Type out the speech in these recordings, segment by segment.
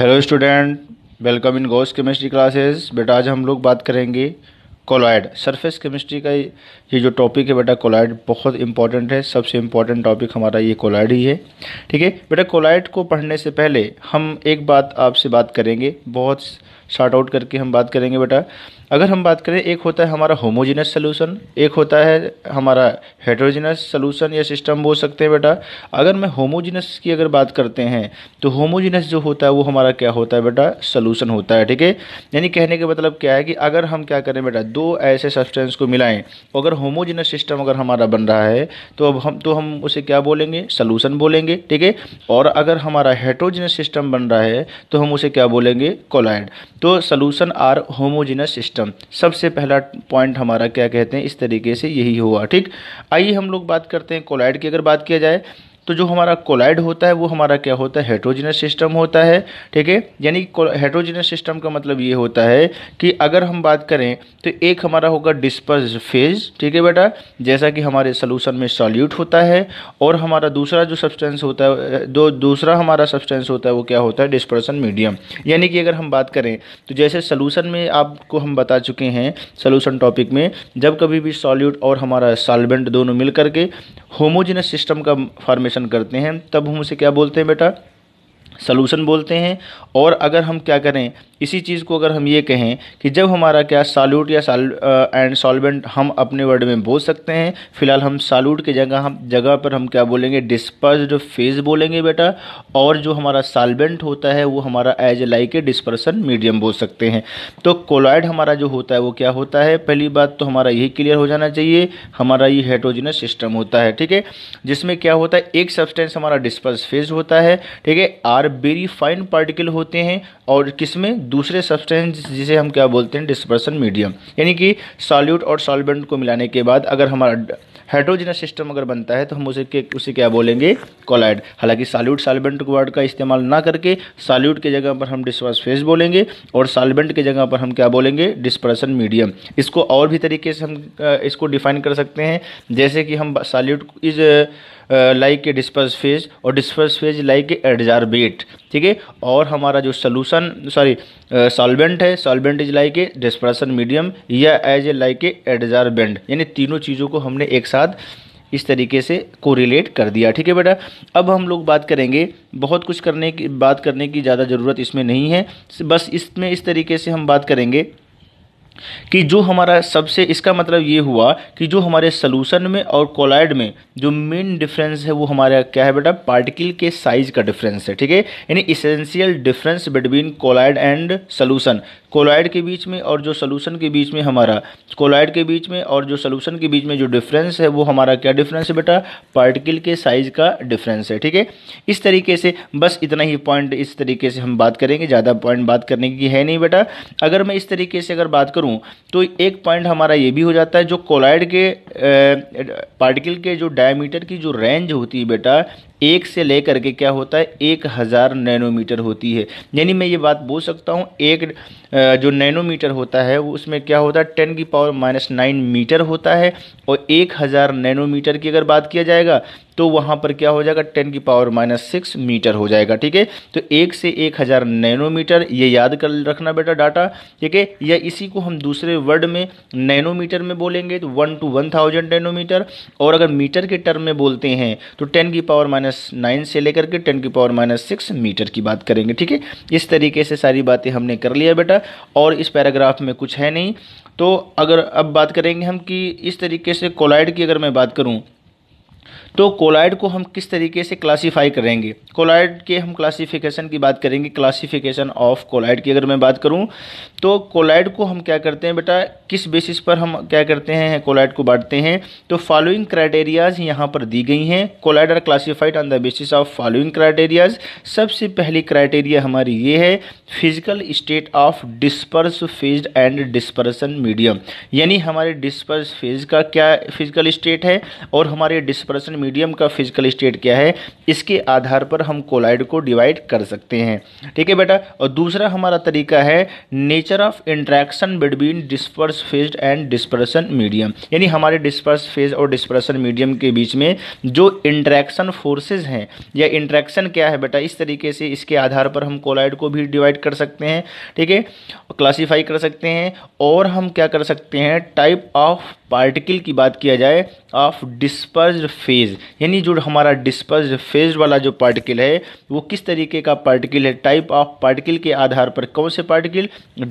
Hello student welcome in गोस chemistry classes बेटा आज हम लोग बात करेंगे कोलाइड सरफेस केमिस्ट्री का ये जो टॉपिक है बेटा कोलाइड बहुत इंपॉर्टेंट है सबसे इम्पॉर्टेंट टॉपिक हमारा ये कोलाइड ही है ठीक है बेटा कोलाइड को पढ़ने से पहले हम एक बात आपसे बात करेंगे बहुत शार्ट आउट करके हम बात करेंगे बेटा अगर हम बात करें एक होता है हमारा होमोजिनस सोल्यूशन एक होता है हमारा हेड्रोजेनस सोल्यूशन या सिस्टम बोल सकते हैं बेटा अगर मैं होमोजिनस की अगर बात करते हैं तो होमोजिनस जो होता है वो हमारा क्या होता है बेटा सोल्यूशन होता है ठीक है यानी कहने का मतलब क्या है कि अगर हम क्या करें बेटा दो ऐसे सब्सटेंस को मिलाएं तो अगर होमोजिनस सिस्टम अगर हमारा बन रहा है तो अब हम तो हम उसे क्या बोलेंगे सोल्यूशन बोलेंगे ठीक है और अगर हमारा हेट्रोजिनस सिस्टम बन रहा है तो हम उसे क्या बोलेंगे कोलाइड तो सोलूशन आर होमोजिनस सिस्टम सबसे पहला पॉइंट हमारा क्या कहते हैं इस तरीके से यही हुआ ठीक आइए हम लोग बात करते हैं कोलाइड की अगर बात किया जाए तो जो हमारा कोलाइड होता है वो हमारा क्या होता है हेट्रोजिनस सिस्टम होता है ठीक है यानी हेट्रोजिनस सिस्टम का मतलब ये होता है कि अगर हम बात करें तो एक हमारा होगा डिस्पर्स फेज ठीक है बेटा जैसा कि हमारे सोलूशन में सॉल्यूट होता है और हमारा दूसरा जो सब्सटेंस होता है दो दूसरा हमारा सब्सटेंस होता है वो क्या होता है डिस्पर्सन मीडियम यानी कि अगर हम बात करें तो जैसे सोलूशन में आपको हम बता चुके हैं सोलूशन टॉपिक में जब कभी भी सॉल्यूट और हमारा सॉल्वेंट दोनों मिल करके होमोजिनस सिस्टम का फॉर्मेशन करते हैं तब हम उसे क्या बोलते हैं बेटा सलूशन बोलते हैं और अगर हम क्या करें इसी चीज़ को अगर हम ये कहें कि जब हमारा क्या सॉल्यूट या साल एंड सॉल्वेंट हम अपने वर्ड में बोल सकते हैं फिलहाल हम सॉल्यूट की जगह हम जगह पर हम क्या बोलेंगे डिस्पर्ज फेज बोलेंगे बेटा और जो हमारा सॉल्वेंट होता है वो हमारा as like a dispersion medium बोल सकते हैं तो कोलॉइड हमारा जो होता है वो क्या होता है पहली बात तो हमारा यही क्लियर हो जाना चाहिए हमारा ये हेट्रोजिनस सिस्टम होता है ठीक है जिसमें क्या होता है एक सब्सटेंस हमारा डिस्पर्स फेज होता है ठीक है आर वेरी फाइन पार्टिकल हो होते हैं और किसमें दूसरे सब्सटेंस जिसे हम क्या बोलते हैं डिस्पर्सन मीडियम यानी कि सॉल्यूट और सॉल्वेंट को मिलाने के बाद अगर हमारा हाइड्रोजनस सिस्टम अगर बनता है तो हम उसे के उसे क्या बोलेंगे कोलाइड हालांकि सॉल्यूट सॉल्वेंट वर्ड का इस्तेमाल ना करके सॉल्यूट की जगह पर हम डिस्पर्स फेस बोलेंगे और सॉल्वेंट की जगह पर हम क्या बोलेंगे डिस्पर्सन मीडियम इसको और भी तरीके से हम इसको डिफाइन कर सकते हैं जैसे कि हम solute is like a disperse phase और disperse phase like a adsorbate ठीक है और हमारा जो सोलूशन सॉरी सॉल्वेंट है solvent is like a dispersion medium या as a like a adsorbent यानी तीनों चीज़ों को हमने एक साथ इस तरीके से कोरिलेट कर दिया ठीक है बेटा अब हम लोग बात करेंगे बहुत कुछ करने की बात करने की ज़्यादा ज़रूरत इसमें नहीं है बस इसमें इस तरीके से हम बात करेंगे कि जो हमारा सबसे इसका मतलब ये हुआ कि जो हमारे सोलूशन में और कोलाइड में जो मेन डिफरेंस है वो हमारा क्या है बेटा पार्टिकल के साइज का डिफरेंस है ठीक है यानी essential difference between colloid and solution colloid के बीच में और जो सोलूशन के बीच में हमारा कोलाइड के बीच में और जो सोलूशन के बीच में जो डिफरेंस है वो हमारा क्या डिफरेंस है बेटा पार्टिकल के साइज का डिफरेंस है ठीक है इस तरीके से बस इतना ही पॉइंट इस तरीके से हम बात करेंगे ज़्यादा पॉइंट बात करने की है नहीं बेटा अगर मैं इस तरीके से अगर बात करूँ करूं तो एक पॉइंट हमारा ये भी हो जाता है जो कोलाइड के पार्टिकल के जो डायमीटर की जो रेंज होती है बेटा एक से लेकर के क्या होता है एक हज़ार नैनोमीटर होती है यानी मैं ये बात बोल सकता हूँ एक जो नैनोमीटर होता है वो उसमें क्या होता है टेन की पावर माइनस नाइन मीटर होता है और एक हज़ार नैनोमीटर की अगर बात किया जाएगा तो वहाँ पर क्या हो जाएगा टेन की पावर माइनस सिक्स मीटर हो जाएगा ठीक है तो एक से एक हज़ार नैनोमीटर ये याद कर रखना बेटा डाटा ठीक है या इसी को हम दूसरे वर्ड में नैनोमीटर में बोलेंगे तो one two one thousand nanometer और अगर मीटर के टर्म में बोलते हैं तो टेन की पावर माइनस नाइन से लेकर के टेन की पावर माइनस सिक्स मीटर की बात करेंगे ठीक है इस तरीके से सारी बातें हमने कर लिया बेटा और इस पैराग्राफ में कुछ है नहीं तो अगर अब बात करेंगे हम कि इस तरीके से कोलाइड की अगर मैं बात करूँ तो कोलाइड को हम किस तरीके से क्लासीफाई करेंगे कोलाइड के हम क्लासिफिकेशन की बात करेंगे क्लासिफिकेशन ऑफ कोलाइड की अगर मैं बात करूं तो कोलाइड को हम क्या करते हैं बेटा किस बेसिस पर हम क्या करते हैं कोलाइड को बांटते हैं तो फॉलोइंग क्राइटेरियाज यहाँ पर दी गई हैं colloid are classified on the basis of following criterias सबसे पहली क्राइटेरिया हमारी ये है physical state of disperse phase and dispersion medium यानी हमारे डिस्पर्स फेज का क्या फिजिकल स्टेट है और हमारे डिस्पर्सन मीडियम का फिजिकल स्टेट क्या है इसके आधार पर हम कोलाइड को डिवाइड कर सकते हैं ठीक है बेटा और दूसरा हमारा तरीका है nature of interaction between disperse phase and dispersion medium यानी हमारे डिस्पर्स फेज और डिस्पर्सन मीडियम के बीच में जो इंट्रैक्शन फोर्सेज हैं या इंट्रैक्शन क्या है बेटा इस तरीके से इसके आधार पर हम कोलाइड को भी डिवाइड कर सकते हैं ठीक है क्लासीफाई कर सकते हैं और हम क्या कर सकते हैं टाइप ऑफ पार्टिकल की बात किया जाए ऑफ डिस्पर्ज फेज यानी जो हमारा डिस्पर्ज फेज वाला जो पार्टिकल है वो किस तरीके का पार्टिकल है टाइप ऑफ पार्टिकल के आधार पर कौन से पार्टिकल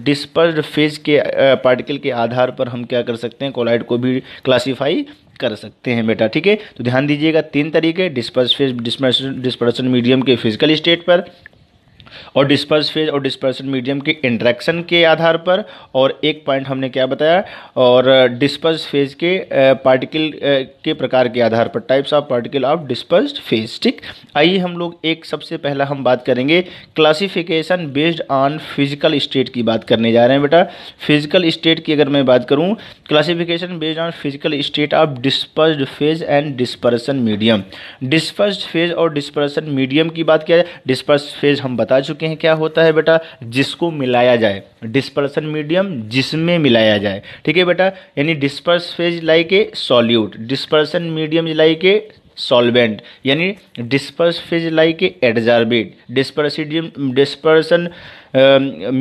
डिस्पर्ज फेज के पार्टिकल के आधार पर हम क्या कर सकते हैं कोलाइड को भी क्लासीफाई कर सकते हैं बेटा ठीक है तो ध्यान दीजिएगा तीन तरीके disperse phase disperse dispersion medium के फिजिकल स्टेट पर और डिस्पर्स फेज और डिस्पर्सन मीडियम के इंट्रैक्शन के आधार पर और एक पॉइंट हमने क्या बताया और डिस्पर्स uh, फेज के पार्टिकल uh, uh, के प्रकार के आधार पर types of particle of disperse phase ठीक आइए हम लोग एक सबसे पहला हम बात करेंगे classification based on physical state की बात करने जा रहे हैं बेटा फिजिकल स्टेट की अगर मैं बात करूँ classification based on physical state of disperse phase and dispersion medium disperse phase और डिस्पर्सन मीडियम की बात किया जाए डिस्पर्स फेज हम बता चुके चुके हैं क्या होता है बेटा जिसको मिलाया जाए डिस्पर्सन मीडियम जिसमें मिलाया जाए ठीक है बेटा यानी disperse phase like a solute dispersion medium like a solvent यानी disperse phase like a adsorbate डिस्पर्सिडियम डिस्पर्सन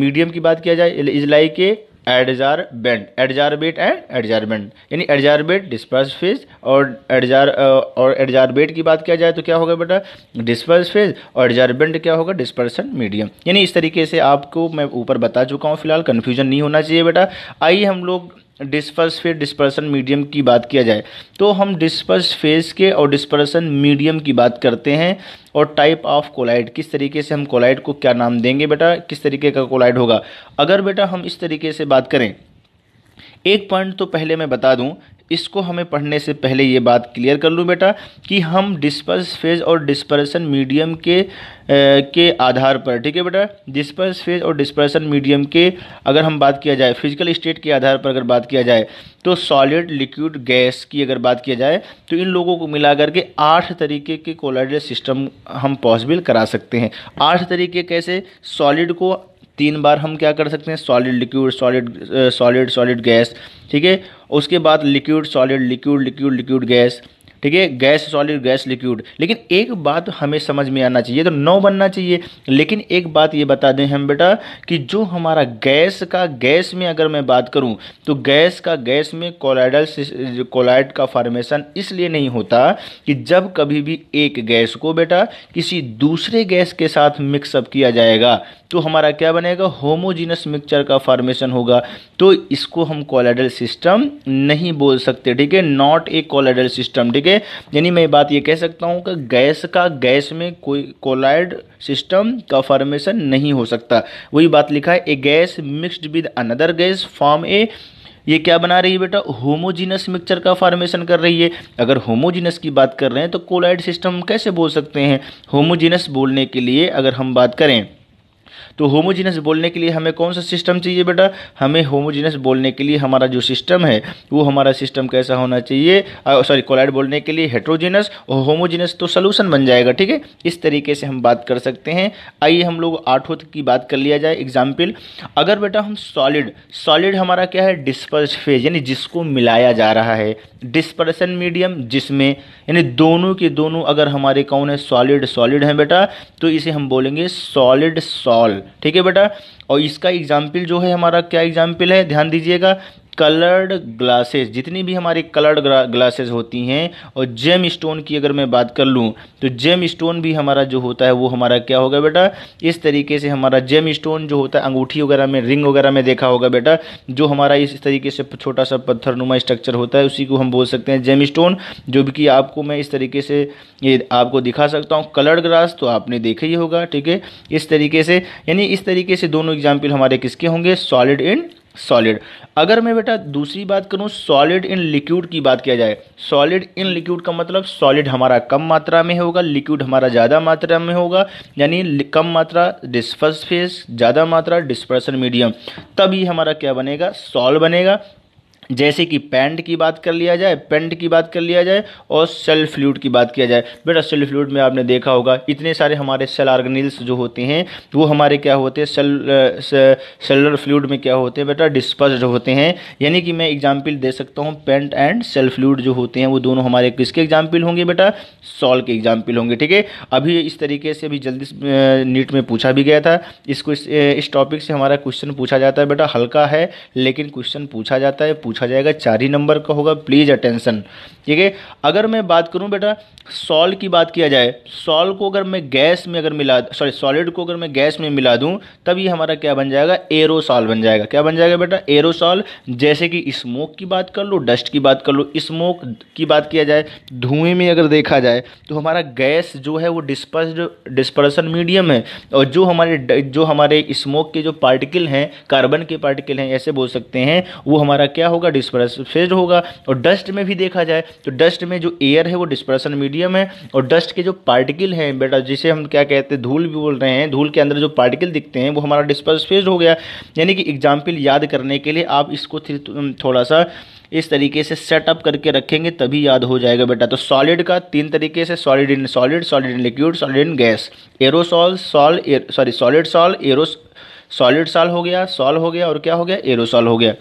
मीडियम की बात किया जाए is like a adsorbent adsorbate and adsorbent यानी एडजारबेट डिस्पर्स फेज और एडजार और एडजारबेट की बात किया जाए तो क्या होगा बेटा डिस्पर्स फेज और एडजारबेंट क्या होगा डिस्पर्सन मीडियम यानी इस तरीके से आपको मैं ऊपर बता चुका हूँ फिलहाल कन्फ्यूजन नहीं होना चाहिए बेटा आइए हम लोग डिस्पर्स फेज डिस्पर्सन मीडियम की बात किया जाए तो हम डिस्पर्स फेज के और डिस्पर्सन मीडियम की बात करते हैं और टाइप ऑफ कोलाइड किस तरीके से हम कोलाइड को क्या नाम देंगे बेटा किस तरीके का कोलाइड होगा अगर बेटा हम इस तरीके से बात करें एक पॉइंट तो पहले मैं बता दूं इसको हमें पढ़ने से पहले ये बात क्लियर कर लूँ बेटा कि हम डिस्पर्स फेज और डिस्पर्सन मीडियम के ए, के आधार पर ठीक है बेटा डिस्पर्स फेज और डिस्पर्सन मीडियम के अगर हम बात किया जाए फिजिकल स्टेट के आधार पर अगर बात किया जाए तो सॉलिड लिक्विड गैस की अगर बात किया जाए तो इन लोगों को मिला करके आठ तरीके के कोलाइड सिस्टम हम पॉसिबल करा सकते हैं आठ तरीके कैसे सॉलिड को तीन बार हम क्या कर सकते हैं solid liquid solid solid solid gas ठीक है उसके बाद liquid solid liquid liquid liquid gas ठीक है गैस सॉलिड गैस लिक्विड लेकिन एक बात हमें समझ में आना चाहिए तो नौ बनना चाहिए लेकिन एक बात ये बता दें हम बेटा कि जो हमारा गैस का गैस में अगर मैं बात करूँ तो गैस का गैस में कोलाइडल कोलाइड का फॉर्मेशन इसलिए नहीं होता कि जब कभी भी एक गैस को बेटा किसी दूसरे गैस के साथ मिक्सअप किया जाएगा तो हमारा क्या बनेगा होमोजीनस मिक्सचर का फॉर्मेशन होगा तो इसको हम कोलाइडल सिस्टम नहीं बोल सकते ठीक है नॉट ए कोलाइडल सिस्टम ठीक है ठीक है यानी मैं बात ये कह सकता हूँ कि गैस का गैस में कोई कोलाइड सिस्टम का फॉर्मेशन नहीं हो सकता वही बात लिखा है a gas mixed with another gas form a ये क्या बना रही है बेटा होमोजीनस मिक्सचर का फॉर्मेशन कर रही है अगर होमोजीनस की बात कर रहे हैं तो कोलाइड सिस्टम कैसे बोल सकते हैं होमोजीनस बोलने के लिए अगर हम बात करें तो होमोजीनस बोलने के लिए हमें कौन सा सिस्टम चाहिए बेटा हमें होमोजीनस बोलने के लिए हमारा जो सिस्टम है वो हमारा सिस्टम कैसा होना चाहिए सॉरी कोलाइड बोलने के लिए हेट्रोजीनस और होमोजीनस तो सोलूशन बन जाएगा ठीक है इस तरीके से हम बात कर सकते हैं आइए हम लोग आठों की बात कर लिया जाए एग्जाम्पल अगर बेटा हम सॉलिड सॉलिड हमारा क्या है डिस्पर्स फेज यानी जिसको मिलाया जा रहा है डिस्पर्सन मीडियम जिसमें यानी दोनों के दोनों अगर हमारे कौन है सॉलिड सॉलिड हैं बेटा तो इसे हम बोलेंगे सॉलिड सॉल ठीक है बेटा और इसका एग्जाम्पल जो है हमारा क्या एग्जाम्पल है ध्यान दीजिएगा कलर्ड ग्लासेस जितनी भी हमारी कलर्ड ग्लासेस होती हैं और जेम स्टोन की अगर मैं बात कर लूँ तो जेम स्टोन भी हमारा जो होता है वो हमारा क्या होगा बेटा इस तरीके से हमारा जेम स्टोन जो होता है अंगूठी वगैरह में रिंग वगैरह में देखा होगा बेटा जो हमारा इस तरीके से छोटा सा पत्थर स्ट्रक्चर होता है उसी को हम बोल सकते हैं जेम स्टोन जो कि आपको मैं इस तरीके से ये आपको दिखा सकता हूँ कलर्ड ग्रास तो आपने देखा ही होगा ठीक है इस तरीके से यानी इस तरीके से दोनों एग्जाम्पल हमारे किसके होंगे सॉलिड एंड सॉलिड अगर मैं बेटा दूसरी बात करूँ सॉलिड इन लिक्विड की बात किया जाए सॉलिड इन लिक्विड का मतलब सॉलिड हमारा कम मात्रा में होगा लिक्विड हमारा ज़्यादा मात्रा में होगा यानी कम मात्रा डिस्पर्स फेस ज़्यादा मात्रा डिस्पर्सन मीडियम तभी हमारा क्या बनेगा सॉल बनेगा जैसे कि पेंट की बात कर लिया जाए पेंट की बात कर लिया जाए और सेल फ्लूड की बात किया जाए बेटा सेल फ्लूड में आपने देखा होगा इतने सारे हमारे सेल आर्गनिल्स जो होते हैं वो हमारे क्या होते हैं सेल सेलर फ्लूड में क्या होते हैं बेटा डिस्पर्ज होते हैं यानी कि मैं एग्जाम्पल दे सकता हूँ पेंट एंड सेल फ्लूड जो होते हैं वो दोनों हमारे किसके एग्जाम्पल होंगे बेटा सॉल के एग्जाम्पल होंगे ठीक है अभी इस तरीके से अभी जल्दी नीट में पूछा भी गया था इसको इस, इस टॉपिक से हमारा क्वेश्चन पूछा जाता है बेटा हल्का है लेकिन क्वेश्चन पूछा जाता है पूछा जाएगा चार ही नंबर का होगा प्लीज़ अटेंशन ठीक है अगर मैं बात करूं बेटा सॉल की बात किया जाए सॉल को अगर मैं गैस में अगर मिला सॉरी सॉलिड को अगर मैं गैस में मिला दूं तब ये हमारा क्या बन जाएगा एरोसॉल बन जाएगा क्या बन जाएगा बेटा एरोसॉल जैसे कि स्मोक की बात कर लो डस्ट की बात कर लो स्मोक की बात किया जाए धुएं में अगर देखा जाए तो हमारा गैस जो है वो डिस्पर्स डिस्पर्सन मीडियम है और जो हमारे जो हमारे स्मोक के जो पार्टिकल हैं कार्बन के पार्टिकल हैं ऐसे बोल सकते हैं वो हमारा क्या होगा होगा डिस्प्रेस फेज होगा और डस्ट में भी देखा जाए तो डस्ट में जो एयर है वो डिस्प्रेशन मीडियम है और डस्ट के जो पार्टिकल हैं बेटा जिसे हम क्या कहते हैं धूल भी बोल रहे हैं धूल के अंदर जो पार्टिकल दिखते हैं वो हमारा डिस्प्रेस फेज हो गया यानी कि एग्जाम्पल याद करने के लिए आप इसको थोड़ा सा इस तरीके से सेटअप करके रखेंगे तभी याद हो जाएगा बेटा तो सॉलिड का तीन तरीके से solid in solid solid in liquid solid in gas aerosol sol sorry solid sol aero solid sol हो गया सॉल हो गया और क्या हो गया एरोसॉल हो गया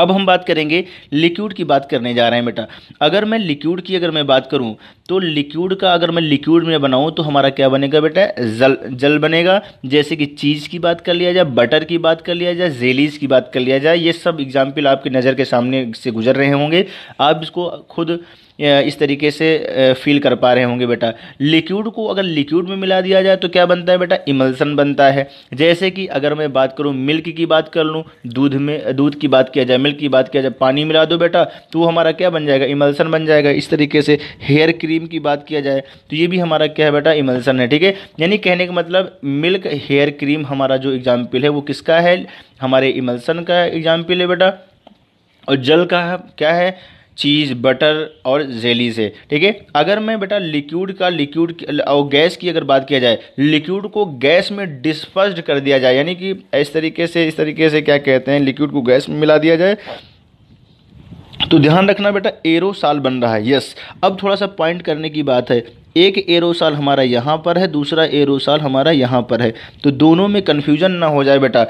अब हम बात करेंगे लिक्विड की बात करने जा रहे हैं बेटा अगर मैं लिक्विड की अगर मैं बात करूं तो लिक्विड का अगर मैं लिक्विड में बनाऊं तो हमारा क्या बनेगा बेटा जल जल बनेगा जैसे कि चीज़ की बात कर लिया जाए बटर की बात कर लिया जाए जेलीज की बात कर लिया जाए ये सब एग्जाम्पल आपकी नज़र के सामने से गुजर रहे होंगे आप इसको खुद इस तरीके से फील कर पा रहे होंगे बेटा लिक्विड को अगर लिक्विड में मिला दिया जाए तो क्या बनता है बेटा इमल्सन बनता है जैसे कि अगर मैं बात करूँ मिल्क की बात कर लूँ दूध में दूध की बात किया जाए मिल्क की बात किया जाए पानी मिला दो बेटा तो वो हमारा क्या बन जाएगा इमल्सन बन जाएगा इस तरीके से हेयर क्रीम की बात किया जाए तो ये भी हमारा क्या है बेटा इमल्सन है ठीक है यानी कहने का मतलब मिल्क हेयर क्रीम हमारा जो एग्जाम्पल है वो किसका है हमारे इमल्सन का एग्जाम्पल है बेटा और जल का क्या है चीज़ बटर और जेली से ठीक है अगर मैं बेटा लिक्विड का लिक्विड और गैस की अगर बात किया जाए लिक्विड को गैस में डिस्पर्स्ड कर दिया जाए यानी कि इस तरीके से इस तरीके से क्या कहते हैं लिक्विड को गैस में मिला दिया जाए तो ध्यान रखना बेटा एरोसाल बन रहा है यस अब थोड़ा सा पॉइंट करने की बात है एक एरोसाल हमारा यहाँ पर है दूसरा एरोसाल हमारा यहाँ पर है तो दोनों में कन्फ्यूजन ना हो जाए बेटा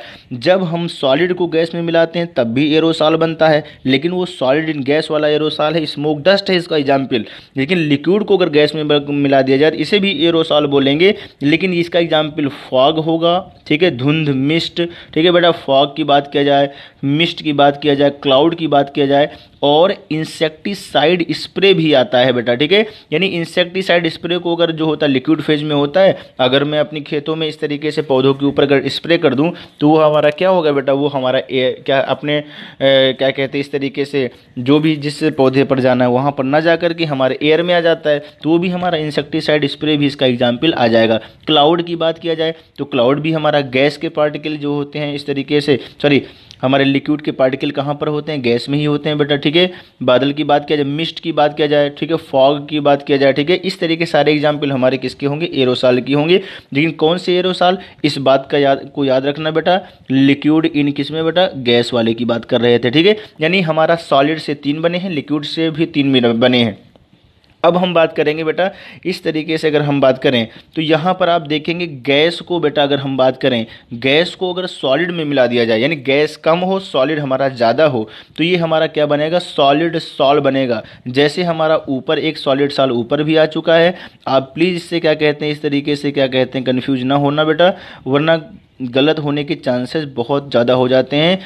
जब हम सॉलिड को गैस में मिलाते हैं तब भी एरोसाल बनता है लेकिन वो सॉलिड इन गैस वाला एरोसाल है स्मोक डस्ट है इसका एग्जाम्पल लेकिन लिक्विड को अगर गैस में मिला दिया जाए इसे भी एरोसाल बोलेंगे लेकिन इसका एग्जाम्पल फॉग होगा ठीक है धुंध मिस्ट ठीक है बेटा फॉग की बात किया जाए मिस्ट की बात किया जाए क्लाउड की बात किया जाए और इंसेक्टिसाइड स्प्रे भी आता है बेटा ठीक है यानी इंसेक्टिसाइड स्प्रे को अगर जो होता है लिक्विड फेज में होता है अगर मैं अपनी खेतों में इस तरीके से पौधों के ऊपर अगर स्प्रे कर दूँ तो वो हमारा क्या होगा बेटा वो हमारा ए, क्या अपने ए, क्या कहते हैं इस तरीके से जो भी जिस पौधे पर जाना है वहाँ पर ना जा करके हमारे एयर में आ जाता है तो वो भी हमारा इंसेक्टिसाइड स्प्रे भी इसका एग्जाम्पल आ जाएगा क्लाउड की बात किया जाए तो क्लाउड भी हमारा गैस के पार्टिकल जो होते हैं इस तरीके से सॉरी हमारे लिक्विड के पार्टिकल कहाँ पर होते हैं गैस में ही होते हैं बेटा ठीक है बादल की बात किया जाए मिस्ट की बात किया जाए ठीक है फॉग की बात किया जाए ठीक है इस तरीके सारे एग्जाम्पल हमारे किसके होंगे एरोसाल की होंगे लेकिन कौन से एरोसाल इस बात का याद को याद रखना बेटा लिक्विड इन किस में बेटा गैस वाले की बात कर रहे थे ठीक है यानी हमारा सॉलिड से तीन बने हैं लिक्विड से भी तीन बने हैं अब हम बात करेंगे बेटा इस तरीके से अगर हम बात करें तो यहाँ पर आप देखेंगे गैस को बेटा अगर हम बात करें गैस को अगर सॉलिड में मिला दिया जाए यानी गैस कम हो सॉलिड हमारा ज़्यादा हो तो ये हमारा क्या बनेगा सॉलिड सॉल बनेगा जैसे हमारा ऊपर एक सॉलिड सॉल ऊपर भी आ चुका है आप प्लीज़ इससे क्या कहते हैं इस तरीके से क्या कहते हैं कन्फ्यूज ना होना बेटा वरना गलत होने के चांसेस बहुत ज़्यादा हो जाते हैं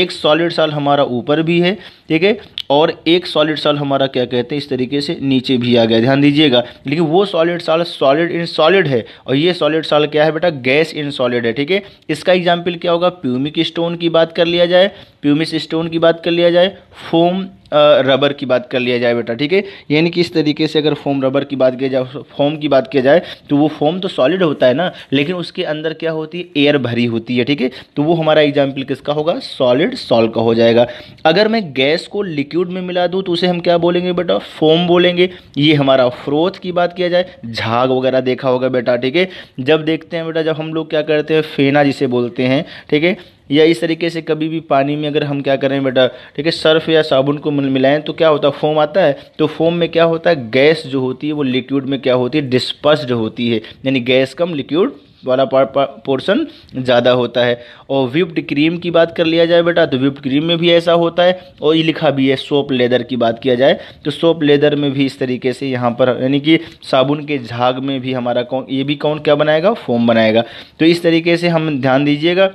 एक सॉलिड साल हमारा ऊपर भी है ठीक है और एक सॉलिड साल हमारा क्या कहते हैं इस तरीके से नीचे भी आ गया ध्यान दीजिएगा लेकिन वो सॉलिड साल सॉलिड इन सॉलिड है और ये सॉलिड साल क्या है बेटा गैस इन सॉलिड है ठीक है इसका एग्जाम्पल क्या होगा प्यूमिक स्टोन की बात कर लिया जाए प्यूमिक स्टोन की बात कर लिया जाए फोम रबर की बात कर लिया जाए बेटा ठीक है यानी कि इस तरीके से अगर फोम रबर की बात किया जाए फोम की बात किया जाए तो वो फोम तो सॉलिड होता है ना लेकिन उसके अंदर क्या होती है एयर भरी होती है ठीक है तो वो हमारा एग्जाम्पल किसका होगा सॉलिड सॉल्व का हो जाएगा अगर मैं गैस को लिक्विड में मिला दूँ तो उसे हम क्या बोलेंगे बेटा फोम बोलेंगे ये हमारा फ्रोथ की बात किया जाए झाग वगैरह देखा होगा बेटा ठीक है जब देखते हैं बेटा जब हम लोग क्या करते हैं फेना जिसे बोलते हैं ठीक है या इस तरीके से कभी भी पानी में अगर हम क्या करें बेटा ठीक है सर्फ या साबुन को मिलाएं तो क्या होता है फोम आता है तो फोम में क्या होता है गैस जो होती है वो लिक्विड में क्या होती है डिस्पर्स्ड होती है यानी गैस कम लिक्विड वाला पोर्शन ज़्यादा होता है और विप्ड क्रीम की बात कर लिया जाए बेटा तो विप्ड क्रीम में भी ऐसा होता है और ये लिखा भी है सोप लेदर की बात किया जाए तो सोप लेदर में भी इस तरीके से यहाँ पर यानी कि साबुन के झाग में भी हमारा कौन ये भी कौन क्या बनाएगा फोम बनाएगा तो इस तरीके से हम ध्यान दीजिएगा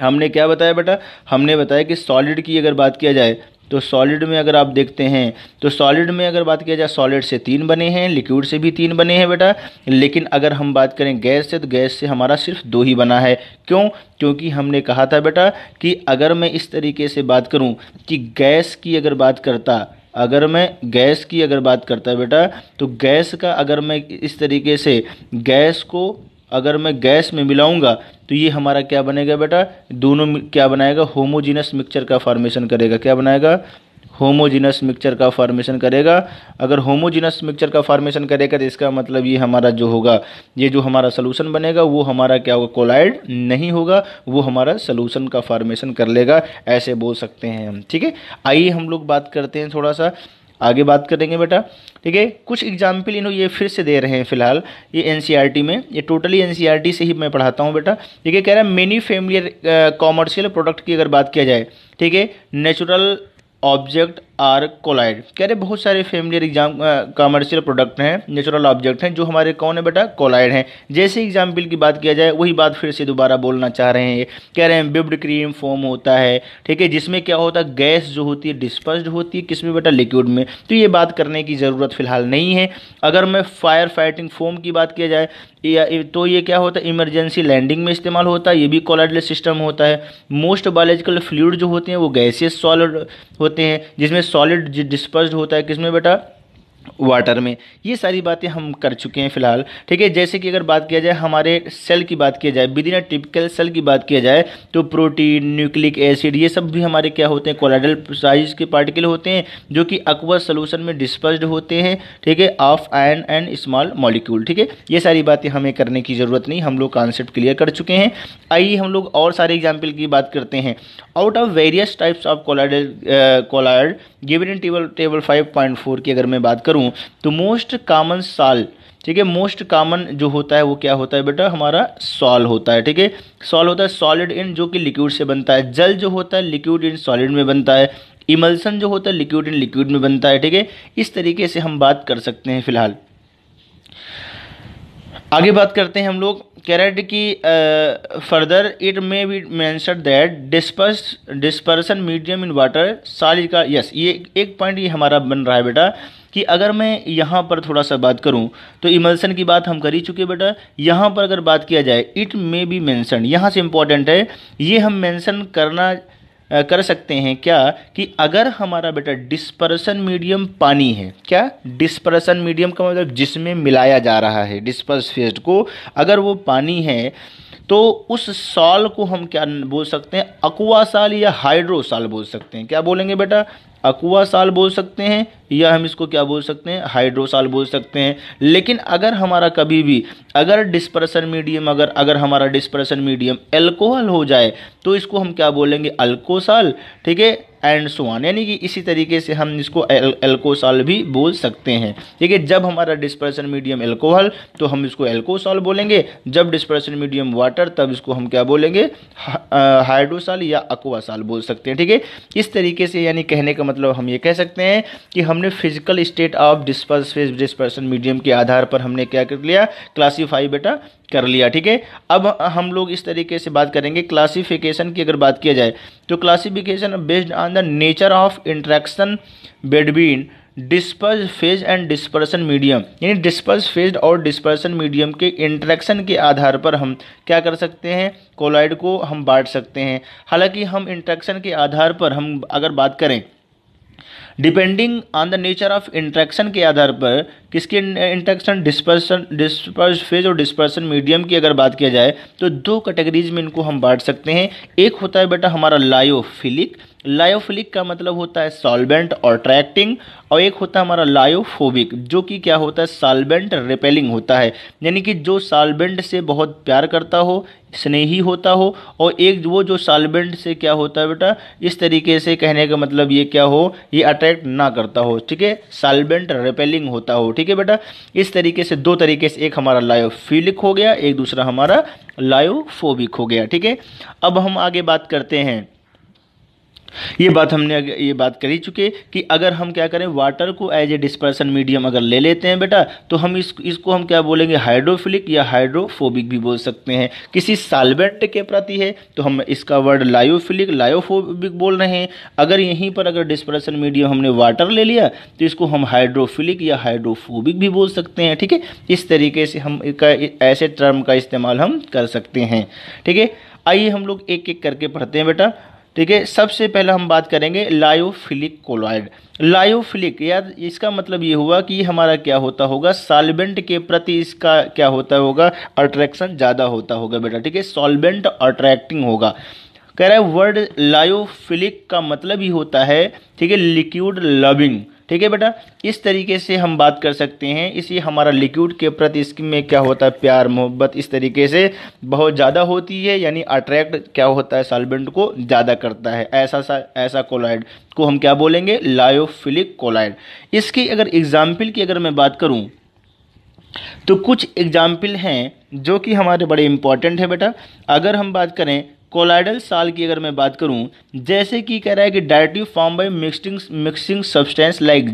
हमने क्या बताया बेटा हमने बताया कि सॉलिड की अगर बात किया जाए तो सॉलिड में अगर आप देखते हैं तो सॉलिड में अगर बात किया जाए सॉलिड से तीन बने हैं लिक्विड से भी तीन बने हैं बेटा लेकिन अगर हम बात करें गैस से तो गैस से हमारा सिर्फ दो ही बना है क्यों क्योंकि हमने कहा था बेटा कि अगर मैं इस तरीके से बात करूं कि गैस की अगर बात करता अगर मैं गैस की अगर बात करता बेटा तो गैस का अगर मैं इस तरीके से गैस को अगर मैं गैस में मिलाऊंगा तो ये हमारा क्या बनेगा बेटा दोनों क्या बनाएगा होमोजिनस मिक्सचर का फॉर्मेशन करेगा क्या बनाएगा होमोजीनस मिक्सचर का फॉर्मेशन करेगा अगर होमोजिनस मिक्सचर का फॉर्मेशन करेगा तो इसका मतलब ये हमारा जो होगा ये जो हमारा सोलूशन बनेगा वो हमारा क्या होगा कोलाइड नहीं होगा वो हमारा सोलूशन का फॉर्मेशन कर लेगा ऐसे बोल सकते हैं हम ठीक है आइए हम लोग बात करते हैं थोड़ा सा आगे बात करेंगे बेटा ठीक है कुछ एग्जाम्पल इन्हों ये फिर से दे रहे हैं फिलहाल ये एनसीईआरटी e में ये टोटली एनसीईआरटी e से ही मैं पढ़ाता हूँ बेटा ठीक है कह रहा है मेनी फैमिलियर कॉमर्शियल प्रोडक्ट की अगर बात किया जाए ठीक है नेचुरल ऑब्जेक्ट आर कोलाइड कह रहे बहुत सारे फैमिलियर एग्जाम कमर्शियल प्रोडक्ट हैं नेचुरल ऑब्जेक्ट हैं जो हमारे कौन है बेटा कोलाइड हैं जैसे एग्जाम्पल की बात किया जाए वही बात फिर से दोबारा बोलना चाह रहे हैं ये कह रहे हैं बिब्ड क्रीम फोम होता है ठीक है जिसमें क्या होता है गैस जो होती है डिस्पर्स्ड होती है किसमें बेटा लिक्विड में तो ये बात करने की ज़रूरत फिलहाल नहीं है अगर मैं फायर फाइटिंग फोम की बात किया जाए या तो ये क्या होता है इमरजेंसी लैंडिंग में इस्तेमाल होता है ये भी कॉलरलेस सिस्टम होता है मोस्ट बायोलॉजिकल फ्लूड जो होते हैं वो गैसियस सॉलिड होते हैं जिसमें सॉलिड डिस्पर्स्ड होता है किसमें बेटा वाटर में ये सारी बातें हम कर चुके हैं फिलहाल ठीक है जैसे कि अगर बात किया जाए हमारे सेल की बात किया जाए within a typical cell की बात किया जाए तो प्रोटीन न्यूक्लिक एसिड ये सब भी हमारे क्या होते हैं कोलाइडल साइज के पार्टिकल होते हैं जो कि अकबर सोल्यूशन में डिस्पर्ज होते हैं ठीक है of ion and small molecule ठीक है ये सारी बातें हमें करने की ज़रूरत नहीं हम लोग कॉन्सेप्ट क्लियर कर चुके हैं आइए हम लोग और सारे एग्जाम्पल की बात करते हैं out of various types of colloidal colloid given table table five point four की अगर मैं बात करूँ हूँ तो मोस्ट कॉमन साल ठीक है मोस्ट कॉमन जो होता है वो क्या होता है बेटा हमारा सॉल होता है ठीक है सॉल होता है सॉलिड इन जो कि लिक्विड से बनता है जल जो होता है लिक्विड इन सॉलिड में बनता है इमल्सन जो होता है लिक्विड इन लिक्विड में बनता है ठीक है इस तरीके से हम बात कर सकते हैं फिलहाल आगे बात करते हैं हम लोग कैरेट की further it may be mentioned that disperse dispersion medium in water solid का यस ये एक पॉइंट ये हमारा बन रहा है बेटा कि अगर मैं यहाँ पर थोड़ा सा बात करूँ तो इमल्सन की बात हम कर ही चुके बेटा यहाँ पर अगर बात किया जाए इट मे बी मैंसन यहाँ से इम्पॉर्टेंट है ये हम मैंसन करना कर सकते हैं क्या कि अगर हमारा बेटा डिस्पर्सन मीडियम पानी है क्या डिस्पर्सन मीडियम का मतलब जिसमें मिलाया जा रहा है डिस्पर्स फेस्ट को अगर वो पानी है तो उस साल को हम क्या बोल सकते हैं अकुआ साल या हाइड्रो साल बोल सकते हैं क्या बोलेंगे बेटा अकुआ साल बोल सकते हैं या हम इसको क्या बोल सकते हैं हाइड्रोसाल बोल सकते हैं लेकिन अगर हमारा कभी भी अगर डिस्प्रेशन मीडियम अगर अगर हमारा डिस्प्रेशन मीडियम एल्कोहल हो जाए तो इसको हम क्या बोलेंगे अल्कोसाल ठीक है एंड सो ऑन यानी कि इसी तरीके से हम इसको एल्कोसॉल भी बोल सकते हैं ठीक है जब हमारा डिस्पर्सन मीडियम एल्कोहल तो हम इसको एल्कोसॉल बोलेंगे जब डिस्पर्सन मीडियम वाटर तब इसको हम क्या बोलेंगे हाइड्रोसाल या अक्वासाल बोल सकते हैं ठीक है इस तरीके से यानी कहने का मतलब हम ये कह सकते हैं कि हमने physical state of disperse dispersion medium के आधार पर हमने क्या कर लिया क्लासीफाई बेटा कर लिया ठीक है अब हम लोग इस तरीके से बात करेंगे क्लासिफिकेशन की अगर बात किया जाए तो classification based on the nature of interaction between disperse phase and dispersion medium यानी डिस्पर्स फेज और डिस्पर्सन मीडियम के इंट्रैक्शन के आधार पर हम क्या कर सकते हैं कोलाइड को हम बांट सकते हैं हालांकि हम इंट्रैक्शन के आधार पर हम अगर बात करें depending on the nature of interaction के आधार पर किसकी इंटक्शन डिस्पर्सन डिस्पर्स फेज और डिस्पर्सन मीडियम की अगर बात किया जाए तो दो कैटेगरीज में इनको हम बांट सकते हैं एक होता है बेटा हमारा लायोफिलिक लायोफिलिक का मतलब होता है सॉल्वेंट और ट्रैक्टिंग और एक होता है हमारा लायोफोबिक जो कि क्या होता है सॉल्वेंट रिपेलिंग होता है यानी कि जो सॉल्वेंट से बहुत प्यार करता हो स्नेही होता हो और एक वो जो सॉल्वेंट से क्या होता है बेटा इस तरीके से कहने का मतलब ये क्या हो ये अट्रैक्ट ना करता हो ठीक है सॉल्वेंट रिपेलिंग होता हो ठीक ठीक है बेटा इस तरीके से दो तरीके से एक हमारा लायोफिलिक हो गया एक दूसरा हमारा लायोफोबिक हो गया ठीक है अब हम आगे बात करते हैं ये बात हमने ये बात कर ही चुके कि अगर हम क्या करें वाटर को एज ए डिस्पर्सन मीडियम अगर ले लेते हैं बेटा तो हम इस इसको हम क्या बोलेंगे हाइड्रोफिलिक या हाइड्रोफोबिक भी बोल सकते हैं किसी साल्वेंट के प्रति है तो हम इसका वर्ड लायोफिलिक लायोफोबिक बोल रहे हैं अगर यहीं पर अगर डिस्पर्सन मीडियम हमने वाटर ले लिया तो इसको हम हाइड्रोफिलिक या हाइड्रोफोबिक भी बोल सकते हैं ठीक है इस तरीके से हम ऐसे टर्म का इस्तेमाल हम कर सकते हैं ठीक है आइए हम लोग एक एक करके पढ़ते हैं बेटा ठीक है सबसे पहले हम बात करेंगे लायोफिलिक कोलाइड लायोफिलिक याद इसका मतलब ये हुआ कि हमारा क्या होता होगा सॉल्वेंट के प्रति इसका क्या होता होगा अट्रैक्शन ज़्यादा होता होगा बेटा ठीक है सॉल्वेंट अट्रैक्टिंग होगा कह रहा है वर्ड लायोफिलिक का मतलब ही होता है ठीक है लिक्विड लविंग ठीक है बेटा इस तरीके से हम बात कर सकते हैं इसी हमारा लिक्विड के प्रति इसमें में क्या होता है प्यार मोहब्बत इस तरीके से बहुत ज़्यादा होती है यानी अट्रैक्ट क्या होता है सॉल्वेंट को ज़्यादा करता है ऐसा सा ऐसा कोलाइड को हम क्या बोलेंगे लायोफिलिक कोलाइड इसकी अगर एग्जाम्पल की अगर मैं बात करूँ तो कुछ एग्जाम्पल हैं जो कि हमारे बड़े इंपॉर्टेंट है बेटा अगर हम बात करें कोलाइडल साल की अगर मैं बात करूं जैसे कि कह रहा है कि directive form by mixing mixing substance like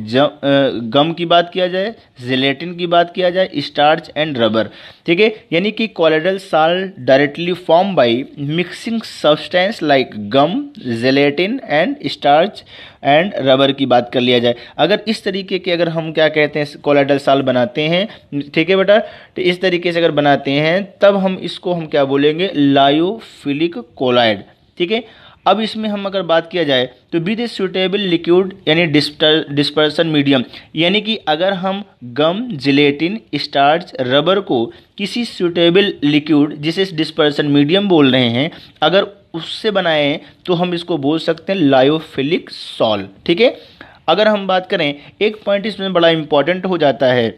gum की बात किया जाए जिलेटिन की बात किया जाए स्टार्च एंड रबर ठीक है यानी कि colloidal sol directly form by mixing substance like gum gelatin and starch and rubber की बात कर लिया जाए अगर इस तरीके के अगर हम क्या कहते हैं कोलाइडल साल बनाते हैं ठीक है बेटा तो इस तरीके से अगर बनाते हैं तब हम इसको हम क्या बोलेंगे लायोफिलिक कोलाइड ठीक है अब इसमें हम अगर बात किया जाए तो विद ए सुटेबल लिक्विड यानी डिस्पर्सन मीडियम यानी कि अगर हम गम जिलेटिन स्टार्च रबर को किसी सुटेबल लिक्विड जिसे डिस्पर्सन मीडियम बोल रहे हैं अगर उससे बनाए हैं तो हम इसको बोल सकते हैं लायोफिलिक सॉल ठीक है अगर हम बात करें एक पॉइंट इसमें बड़ा इंपॉर्टेंट हो जाता है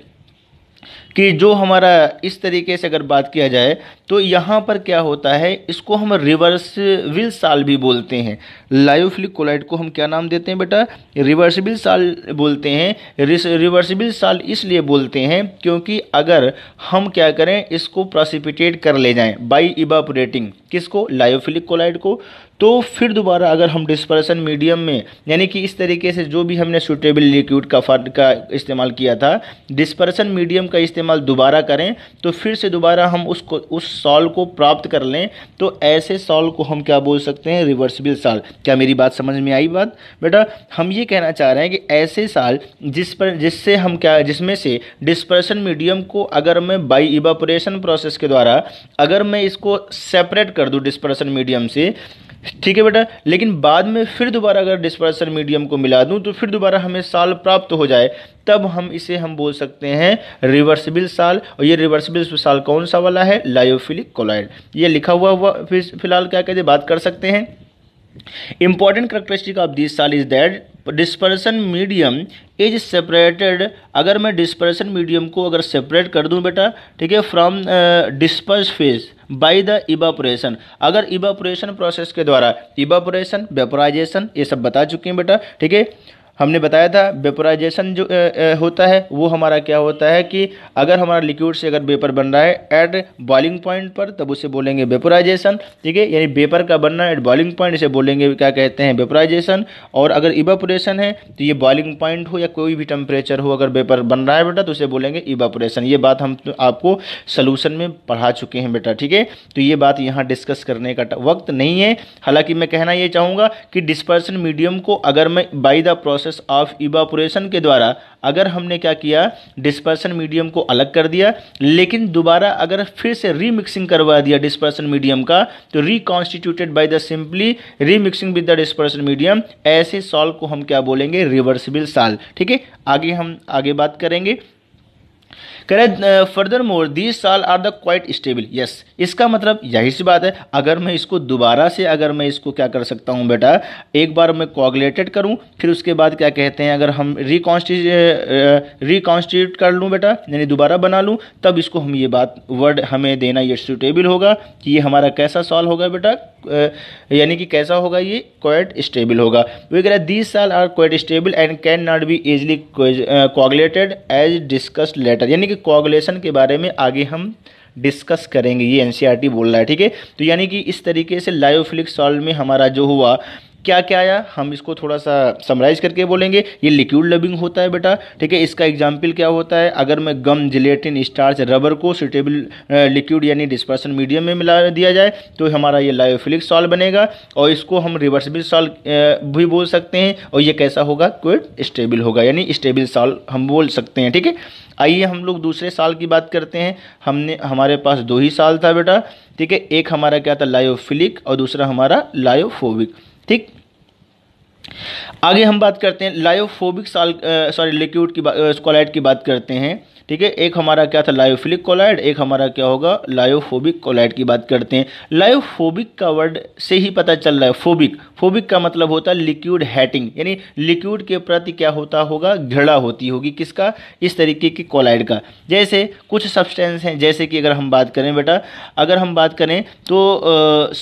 कि जो हमारा इस तरीके से अगर बात किया जाए तो यहाँ पर क्या होता है इसको हम रिवर्सिबल साल भी बोलते हैं लायोफिलिक कोलाइड को हम क्या नाम देते हैं बेटा रिवर्सिबल साल बोलते हैं रिवर्सिबल साल इसलिए बोलते हैं क्योंकि अगर हम क्या करें इसको प्रोसिपिटेट कर ले जाएं बाई इबापोरेटिंग किसको लायोफिलिक कोलाइड को तो फिर दोबारा अगर हम डिस्पर्सन मीडियम में यानी कि इस तरीके से जो भी हमने सूटेबल लिक्विड का फंड का इस्तेमाल किया था डिस्पर्सन मीडियम का इस्तेमाल दोबारा करें तो फिर से दोबारा हम उसको उस सॉल को प्राप्त कर लें तो ऐसे सॉल को हम क्या बोल सकते हैं रिवर्सिबल साल क्या मेरी बात समझ में आई बात बेटा हम ये कहना चाह रहे हैं कि ऐसे साल जिस पर जिससे हम क्या जिसमें से डिस्पर्सन मीडियम को अगर मैं बाई इवापोरेशन प्रोसेस के द्वारा अगर मैं इसको सेपरेट कर दूँ डिस्पर्सन मीडियम से ठीक है बेटा लेकिन बाद में फिर दोबारा अगर डिस्पर्सन मीडियम को मिला दूं तो फिर दोबारा हमें साल प्राप्त हो जाए तब हम इसे हम बोल सकते हैं रिवर्सिबल साल और ये रिवर्सिबल साल कौन सा वाला है लायोफिलिक कोलाइड ये लिखा हुआ हुआ फिलहाल क्या कहते बात कर सकते हैं important characteristic of this sol is that dispersion medium is separated अगर मैं डिस्पर्सन मीडियम को अगर सेपरेट कर दूं बेटा ठीक है from disperse phase by the evaporation अगर इबापोरेशन प्रोसेस के द्वारा इबापोरेशन वेपोराइजेशन ये सब बता चुके हैं बेटा ठीक है हमने बताया था वेपराइजेशन जो ए, ए, होता है वो हमारा क्या होता है कि अगर हमारा लिक्विड से अगर वेपर बन रहा है एट बॉइलिंग पॉइंट पर तब उसे बोलेंगे वेपराइजेशन ठीक है यानी वेपर का बनना एट बॉइलिंग पॉइंट इसे बोलेंगे क्या कहते हैं वेपराइजेशन और अगर इवापोरेशन है तो ये बॉइलिंग पॉइंट हो या कोई भी टेम्परेचर हो अगर वेपर बन रहा है बेटा तो उसे बोलेंगे इवापोरेशन ये बात हम तो आपको सलूशन में पढ़ा चुके हैं बेटा ठीक है तो ये बात यहाँ डिस्कस करने का वक्त नहीं है हालांकि मैं कहना ये चाहूँगा कि डिस्पर्सन मीडियम को अगर मैं by the process process of evaporation के द्वारा अगर हमने क्या किया डिस्पर्सन मीडियम को अलग कर दिया लेकिन दोबारा अगर फिर से रीमिक्सिंग करवा दिया डिस्पर्सन मीडियम का तो reconstituted by the simply remixing with the dispersion medium ऐसे सॉल्व को हम क्या बोलेंगे रिवर्सिबल साल ठीक है आगे हम आगे बात करेंगे करें furthermore these sol are the quite stable yes इसका मतलब यही सी बात है अगर मैं इसको दोबारा से अगर मैं इसको क्या कर सकता हूँ बेटा एक बार मैं कॉगलेटेड करूँ फिर उसके बाद क्या कहते हैं अगर हम रिकॉन्स्टिट रिकॉन्स्टिट्यूट कर लूँ बेटा यानी दोबारा बना लूँ तब इसको हम ये बात वर्ड हमें देना ये सूटेबल होगा कि ये हमारा कैसा सॉल्व होगा बेटा यानी कि कैसा होगा ये क्वाइट स्टेबल होगा वगैरह this sol are quite stable and can not be easily coagulated as discuss later यानी कि कॉगलेशन के बारे में आगे हम डिस्कस करेंगे ये एन e बोल रहा है ठीक है तो यानी कि इस तरीके से लायोफिलिक सॉल्व में हमारा जो हुआ क्या क्या आया हम इसको थोड़ा सा समराइज करके बोलेंगे ये लिक्विड लबिंग होता है बेटा ठीक है इसका एग्जाम्पल क्या होता है अगर मैं गम जिलेटिन स्टार्च रबर को सुटेबल लिक्विड यानी डिस्पर्सन मीडियम में मिला दिया जाए तो हमारा ये लायोफिलिक सॉल्व बनेगा और इसको हम रिवर्सिबल सॉल्व भी बोल सकते हैं और ये कैसा होगा क्विड स्टेबल होगा यानी स्टेबल सॉल्व हम बोल सकते हैं ठीक है आइए हम लोग दूसरे साल की बात करते हैं हमने हमारे पास दो ही साल था बेटा ठीक है एक हमारा क्या था लायोफिलिक और दूसरा हमारा लायोफोबिक ठीक आगे हम बात करते हैं लायोफोबिक साल सॉरी लिक्विड की स्कॉलाइट की बात करते हैं ठीक है एक हमारा क्या था लायोफिलिक कोलाइड एक हमारा क्या होगा लायोफोबिक कोलाइड की बात करते हैं लायोफोबिक का वर्ड से ही पता चल रहा है फोबिक फोबिक का मतलब होता है लिक्विड हैटिंग यानी लिक्विड के प्रति क्या होता होगा घृणा होती होगी किसका इस तरीके की कोलाइड का जैसे कुछ सब्सटेंस हैं जैसे कि अगर हम बात करें बेटा अगर हम बात करें तो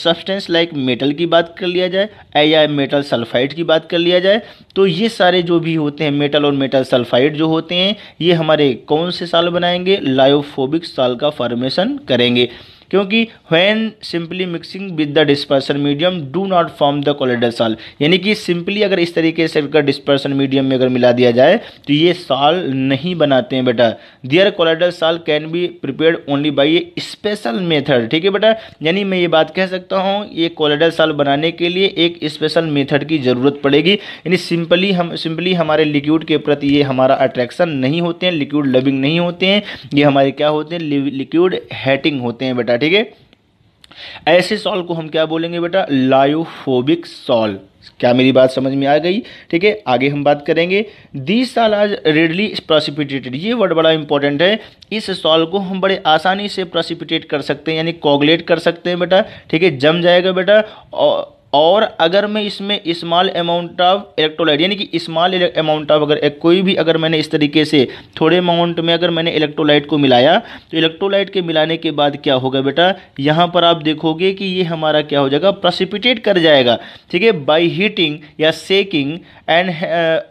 सब्सटेंस लाइक मेटल की बात कर लिया जाए या मेटल सल्फाइड की बात कर लिया जाए तो ये सारे जो भी होते हैं मेटल और मेटल सल्फाइड जो होते हैं ये हमारे कौन से साल बनाएंगे लायोफोबिक साल का फॉर्मेशन करेंगे क्योंकि when simply mixing with the dispersion medium do not form the colloidal sol यानी कि सिंपली अगर इस तरीके से अगर डिस्पर्सन मीडियम में अगर मिला दिया जाए तो ये सॉल नहीं बनाते हैं बेटा their colloidal sol can be prepare only by a special method ठीक है बेटा यानी मैं ये बात कह सकता हूँ ये कोलेडल सॉल बनाने के लिए एक स्पेशल मेथड की ज़रूरत पड़ेगी यानी सिंपली हम सिंपली हमारे लिक्विड के प्रति ये हमारा अट्रैक्शन नहीं होते हैं लिक्विड लविंग नहीं होते हैं ये हमारे क्या होते हैं लिक्विड हैटिंग होते हैं बेटा है ठीक है ऐसे सॉल को हम क्या बोलेंगे बेटा लायोफोबिक सॉल क्या मेरी बात समझ में आ गई ठीक है आगे हम बात करेंगे दी साल आज रेडली प्रसिपिटेटेड ये वर्ड बड़ा इंपॉर्टेंट है इस सॉल को हम बड़े आसानी से प्रोसिपिटेट कर सकते हैं यानी कॉगलेट कर सकते हैं बेटा ठीक है जम जाएगा बेटा और और अगर मैं इसमें स्मॉल अमाउंट ऑफ इलेक्ट्रोलाइट यानी कि स्मॉल अमाउंट ऑफ अगर कोई भी अगर मैंने इस तरीके से थोड़े अमाउंट में अगर मैंने इलेक्ट्रोलाइट को मिलाया तो इलेक्ट्रोलाइट के मिलाने के बाद क्या होगा बेटा यहाँ पर आप देखोगे कि ये हमारा क्या हो जाएगा प्रसिपिटेट कर जाएगा ठीक है बाई हीटिंग या सेकिंग एंड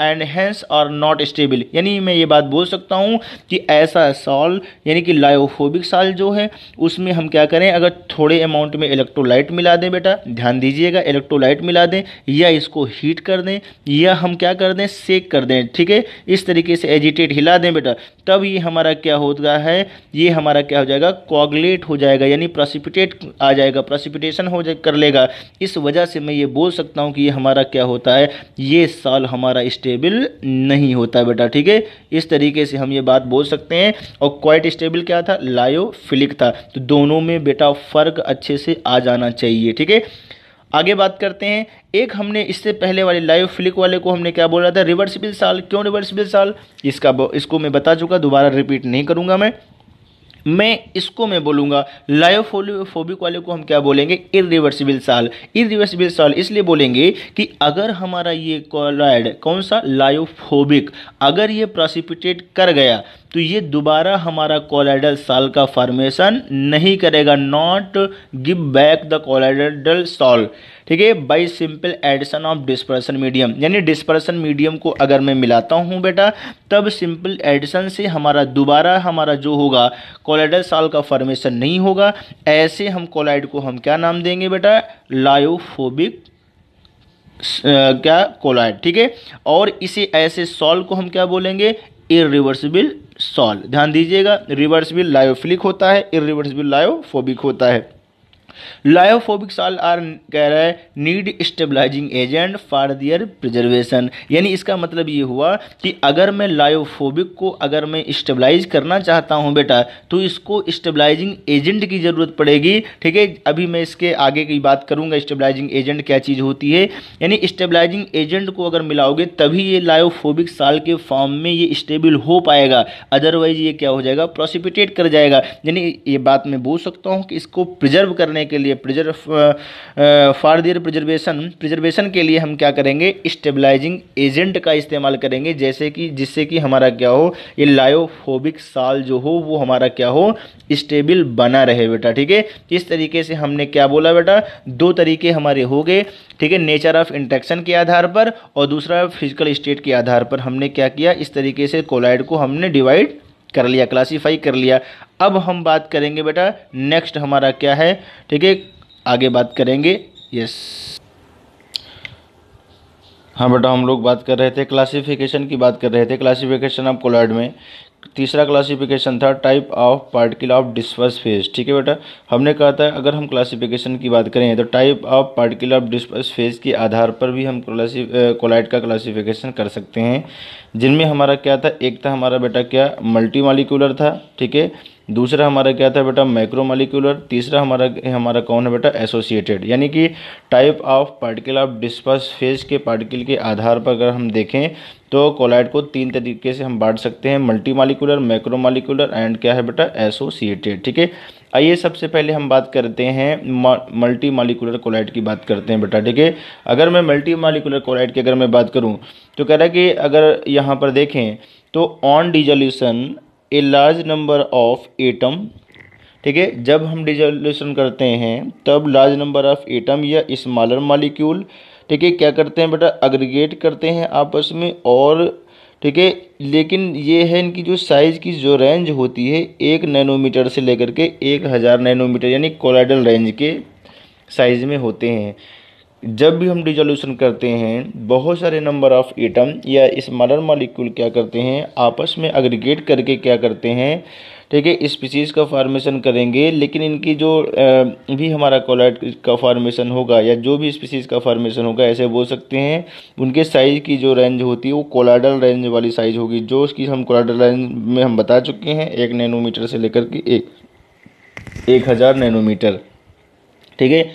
एनहेंस और नॉट स्टेबल यानी मैं ये बात बोल सकता हूँ कि ऐसा सॉल यानी कि लायोफोबिक साल जो है उसमें हम क्या करें अगर थोड़े अमाउंट में इलेक्ट्रोलाइट मिला दें बेटा ध्यान दीजिएगा इलेक्ट्रोलाइट मिला दें या इसको हीट कर दें या हम क्या कर दें सेक कर दें ठीक है इस तरीके से एजिटेट हिला दें बेटा तब ये हमारा क्या होता है ये हमारा क्या हो जाएगा कॉगलेट हो जाएगा यानी प्रसिपिटेट आ जाएगा प्रसिपिटेशन हो जा कर लेगा इस वजह से मैं ये बोल सकता हूँ कि ये हमारा क्या होता है ये साल हमारा स्टेबल नहीं होता बेटा ठीक है इस तरीके से हम ये बात बोल सकते हैं और क्वाइट स्टेबल क्या था लायोफिलिक था तो दोनों में बेटा फ़र्क अच्छे से आ जाना चाहिए ठीक है आगे बात करते हैं एक हमने इससे पहले वाले लाइव फ्लिक वाले को हमने क्या बोला था रिवर्सिबल साल क्यों रिवर्सिबल साल इसका इसको मैं बता चुका दोबारा रिपीट नहीं करूँगा मैं मैं इसको मैं बोलूँगा लायोफोलियोफोबिक वाले को हम क्या बोलेंगे इरिवर्सिबल साल इरिवर्सिबल साल इसलिए बोलेंगे कि अगर हमारा ये कॉलाइड कौन सा लायोफोबिक अगर ये प्रोसिपिटेट कर गया तो ये दोबारा हमारा कोलाइडल साल का फॉर्मेशन नहीं करेगा not give back the colloidal sol ठीक है by simple addition of dispersion medium यानी डिस्पर्सन मीडियम को अगर मैं मिलाता हूँ बेटा तब सिंपल एडिशन से हमारा दोबारा हमारा जो होगा कोलाइडल साल का फॉर्मेशन नहीं होगा ऐसे हम कोलाइड को हम क्या नाम देंगे बेटा लायोफोबिक क्या कोलाइड ठीक है और इसे ऐसे सॉल्व को हम क्या बोलेंगे इरिवर्सिबल सॉल ध्यान दीजिएगा रिवर्सिबल लायोफिलिक होता है इरिवर्सिबल लायोफोबिक होता है लायोफोबिक साल आर कह रहा है need stabilizing agent for their preservation यानी इसका मतलब ये हुआ कि अगर मैं लायोफोबिक को अगर मैं स्टेबलाइज करना चाहता हूँ बेटा तो इसको स्टेबलाइजिंग एजेंट की ज़रूरत पड़ेगी ठीक है अभी मैं इसके आगे की बात करूँगा स्टेबलाइजिंग एजेंट क्या चीज़ होती है यानी स्टेबलाइजिंग एजेंट को अगर मिलाओगे तभी ये लायोफोबिक साल के फॉर्म में ये स्टेबल हो पाएगा अदरवाइज ये क्या हो जाएगा प्रोसिपिटेट कर जाएगा यानी ये बात मैं बोल सकता हूँ कि इसको प्रिजर्व करने के लिए preserve for their preservation preservation के लिए हम क्या करेंगे स्टेबलाइजिंग एजेंट का इस्तेमाल करेंगे जैसे कि जिससे कि हमारा क्या हो ये लायोफोबिक साल जो हो वो हमारा क्या हो स्टेबल बना रहे बेटा ठीक है इस तरीके से हमने क्या बोला बेटा दो तरीके हमारे हो गए ठीक है नेचर ऑफ इंटेक्शन के आधार पर और दूसरा फिजिकल स्टेट के आधार पर हमने क्या किया इस तरीके से कोलाइड को हमने डिवाइड कर लिया क्लासीफाई कर लिया अब हम बात करेंगे बेटा नेक्स्ट हमारा क्या है ठीक है आगे बात करेंगे यस हाँ बेटा हम लोग बात कर रहे थे क्लासिफिकेशन की बात कर रहे थे क्लासिफिकेशन ऑफ कोलाइड में तीसरा क्लासिफिकेशन था type of particle of disperse phase ठीक है बेटा हमने कहा था अगर हम क्लासिफिकेशन की बात करें तो type of particle of disperse phase के आधार पर भी हम कोलाइट का क्लासिफिकेशन कर सकते हैं जिनमें हमारा क्या था एक था हमारा बेटा क्या मल्टी मालिकुलर था ठीक है दूसरा हमारा क्या था बेटा माइक्रो तीसरा हमारा हमारा कौन है बेटा एसोसिएटेड यानी कि type of particle of disperse phase के पार्टिकल के आधार पर अगर हम देखें तो कोलाइड को तीन तरीके से हम बांट सकते हैं multimolecular micromolecular and क्या है बेटा एसोसिएटेड ठीक है आइए सबसे पहले हम बात करते हैं मल्टी मालिकुलर कोलाइड की बात करते हैं बेटा ठीक है अगर मैं मल्टी मालिकुलर कोलाइड की अगर मैं बात करूँ तो कह रहा है कि अगर यहाँ पर देखें तो on dissolution a large number of atom ठीक है जब हम डिजोल्यूशन करते हैं तब लार्ज नंबर ऑफ एटम या स्मॉलर मालिक्यूल ठीक है क्या करते हैं बेटा अग्रीगेट करते हैं आपस में और ठीक है लेकिन ये है इनकी जो साइज़ की जो रेंज होती है एक नैनोमीटर से लेकर के एक हज़ार नैनोमीटर यानी कोलाइडल रेंज के साइज़ में होते हैं जब भी हम डिजोल्यूशन करते हैं बहुत सारे नंबर ऑफ एटम या स्मॉलर मॉलिक्यूल क्या करते हैं आपस में अग्रीगेट करके क्या करते हैं ठीक है स्पीसीज का फॉर्मेशन करेंगे लेकिन इनकी जो भी हमारा कोलाइट का फॉर्मेशन होगा या जो भी स्पीसीज का फॉर्मेशन होगा ऐसे बोल सकते हैं उनके साइज़ की जो रेंज होती है वो कोलाइडल रेंज वाली साइज़ होगी जो उसकी हम कोलाइडल रेंज में हम बता चुके हैं एक नैनोमीटर से लेकर के एक एक हज़ार नैनोमीटर ठीक है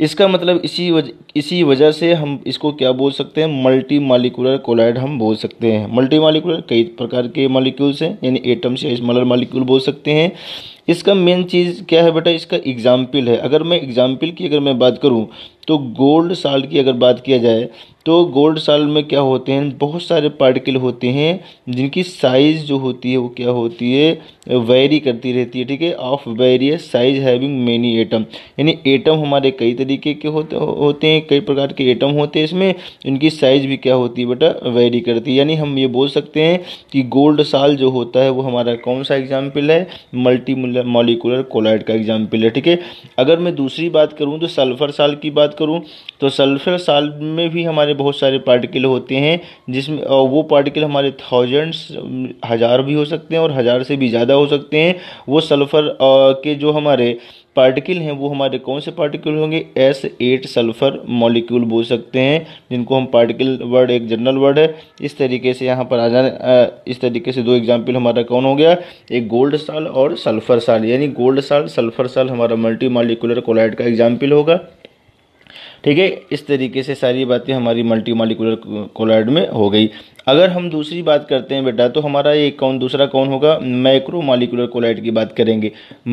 इसका मतलब इसी वज, इसी वजह से हम इसको क्या बोल सकते हैं मल्टी मालिकुलर कोलाइड हम बोल सकते हैं मल्टी मालिकुलर कई प्रकार के मालिक्यूल्स हैं यानी एटम्स या स्मॉलर मालिक्यूल बोल सकते हैं इसका मेन चीज़ क्या है बेटा इसका एग्ज़ाम्पल है अगर मैं एग्ज़ाम्पल की अगर मैं बात करूँ तो गोल्ड साल्ट की अगर बात किया जाए तो गोल्ड साल्ट में क्या होते हैं बहुत सारे पार्टिकल होते हैं जिनकी साइज़ जो होती है वो क्या होती है वेरी करती रहती है ठीक है of various size having many atom यानी एटम हमारे कई तरीके के होते होते हैं कई प्रकार के एटम होते हैं इसमें इनकी साइज़ भी क्या होती है बेटा वेरी करती है यानी हम ये बोल सकते हैं कि गोल्ड साल जो होता है वो हमारा कौन सा एग्जाम्पल है मल्टी मॉलिकुलर कोलाइड का एग्जाम्पल है ठीक है अगर मैं दूसरी बात करूँ तो सल्फर साल की बात करूँ तो सल्फर साल में भी हमारे बहुत सारे पार्टिकल होते हैं जिसमें वो पार्टिकल हमारे थाउजेंड्स हज़ार भी हो सकते हैं और हज़ार से भी ज़्यादा हो सकते हैं वो सल्फ़र के जो हमारे पार्टिकल हैं वो हमारे कौन से पार्टिकल होंगे एस एट सल्फर मॉलिक्यूल बोल सकते हैं जिनको हम पार्टिकल वर्ड एक जनरल वर्ड है इस तरीके से यहाँ पर आ जाने इस तरीके से दो एग्जाम्पल हमारा कौन हो गया एक गोल्ड साल और सल्फर साल यानी गोल्ड साल सल्फर साल हमारा मल्टी मालिकुलर कोलाइड का एग्जाम्पल होगा ठीक है इस तरीके से सारी बातें हमारी मल्टी मालिकुलर कोलाइड में हो गई अगर हम दूसरी बात करते हैं बेटा तो हमारा ये कौन दूसरा कौन होगा माइक्रो मालिकुलर कोलाइड की बात करेंगे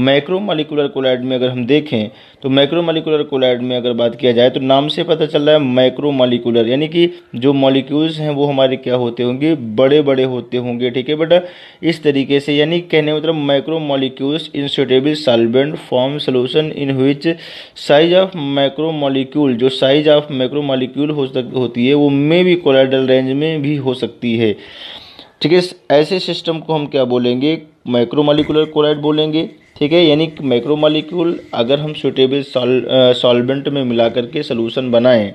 माइक्रो मालिकुलर कोलाइड में अगर हम देखें तो माइक्रो मालिकुलर कोलाइड में अगर बात किया जाए तो नाम से पता चल रहा है माइक्रो मालिकुलर यानी कि जो मॉलिक्यूल्स हैं वो हमारे क्या होते होंगे बड़े बड़े होते होंगे ठीक है बेटा इस तरीके से यानी कहने मतलब micromolecules in suitable solvent form solution in which size of micromolecule जो साइज ऑफ मैक्रोमालिक्यूल हो सक होती है वो मे भी कोलाइडल रेंज में भी हो सकती है ठीक है ऐसे सिस्टम को हम क्या बोलेंगे माइक्रोमालिकुलर कोलाइड बोलेंगे ठीक है यानी माइक्रोमालिक्यूल अगर हम सुटेबल सॉल सॉल्वेंट में मिला करके सोलूशन बनाएं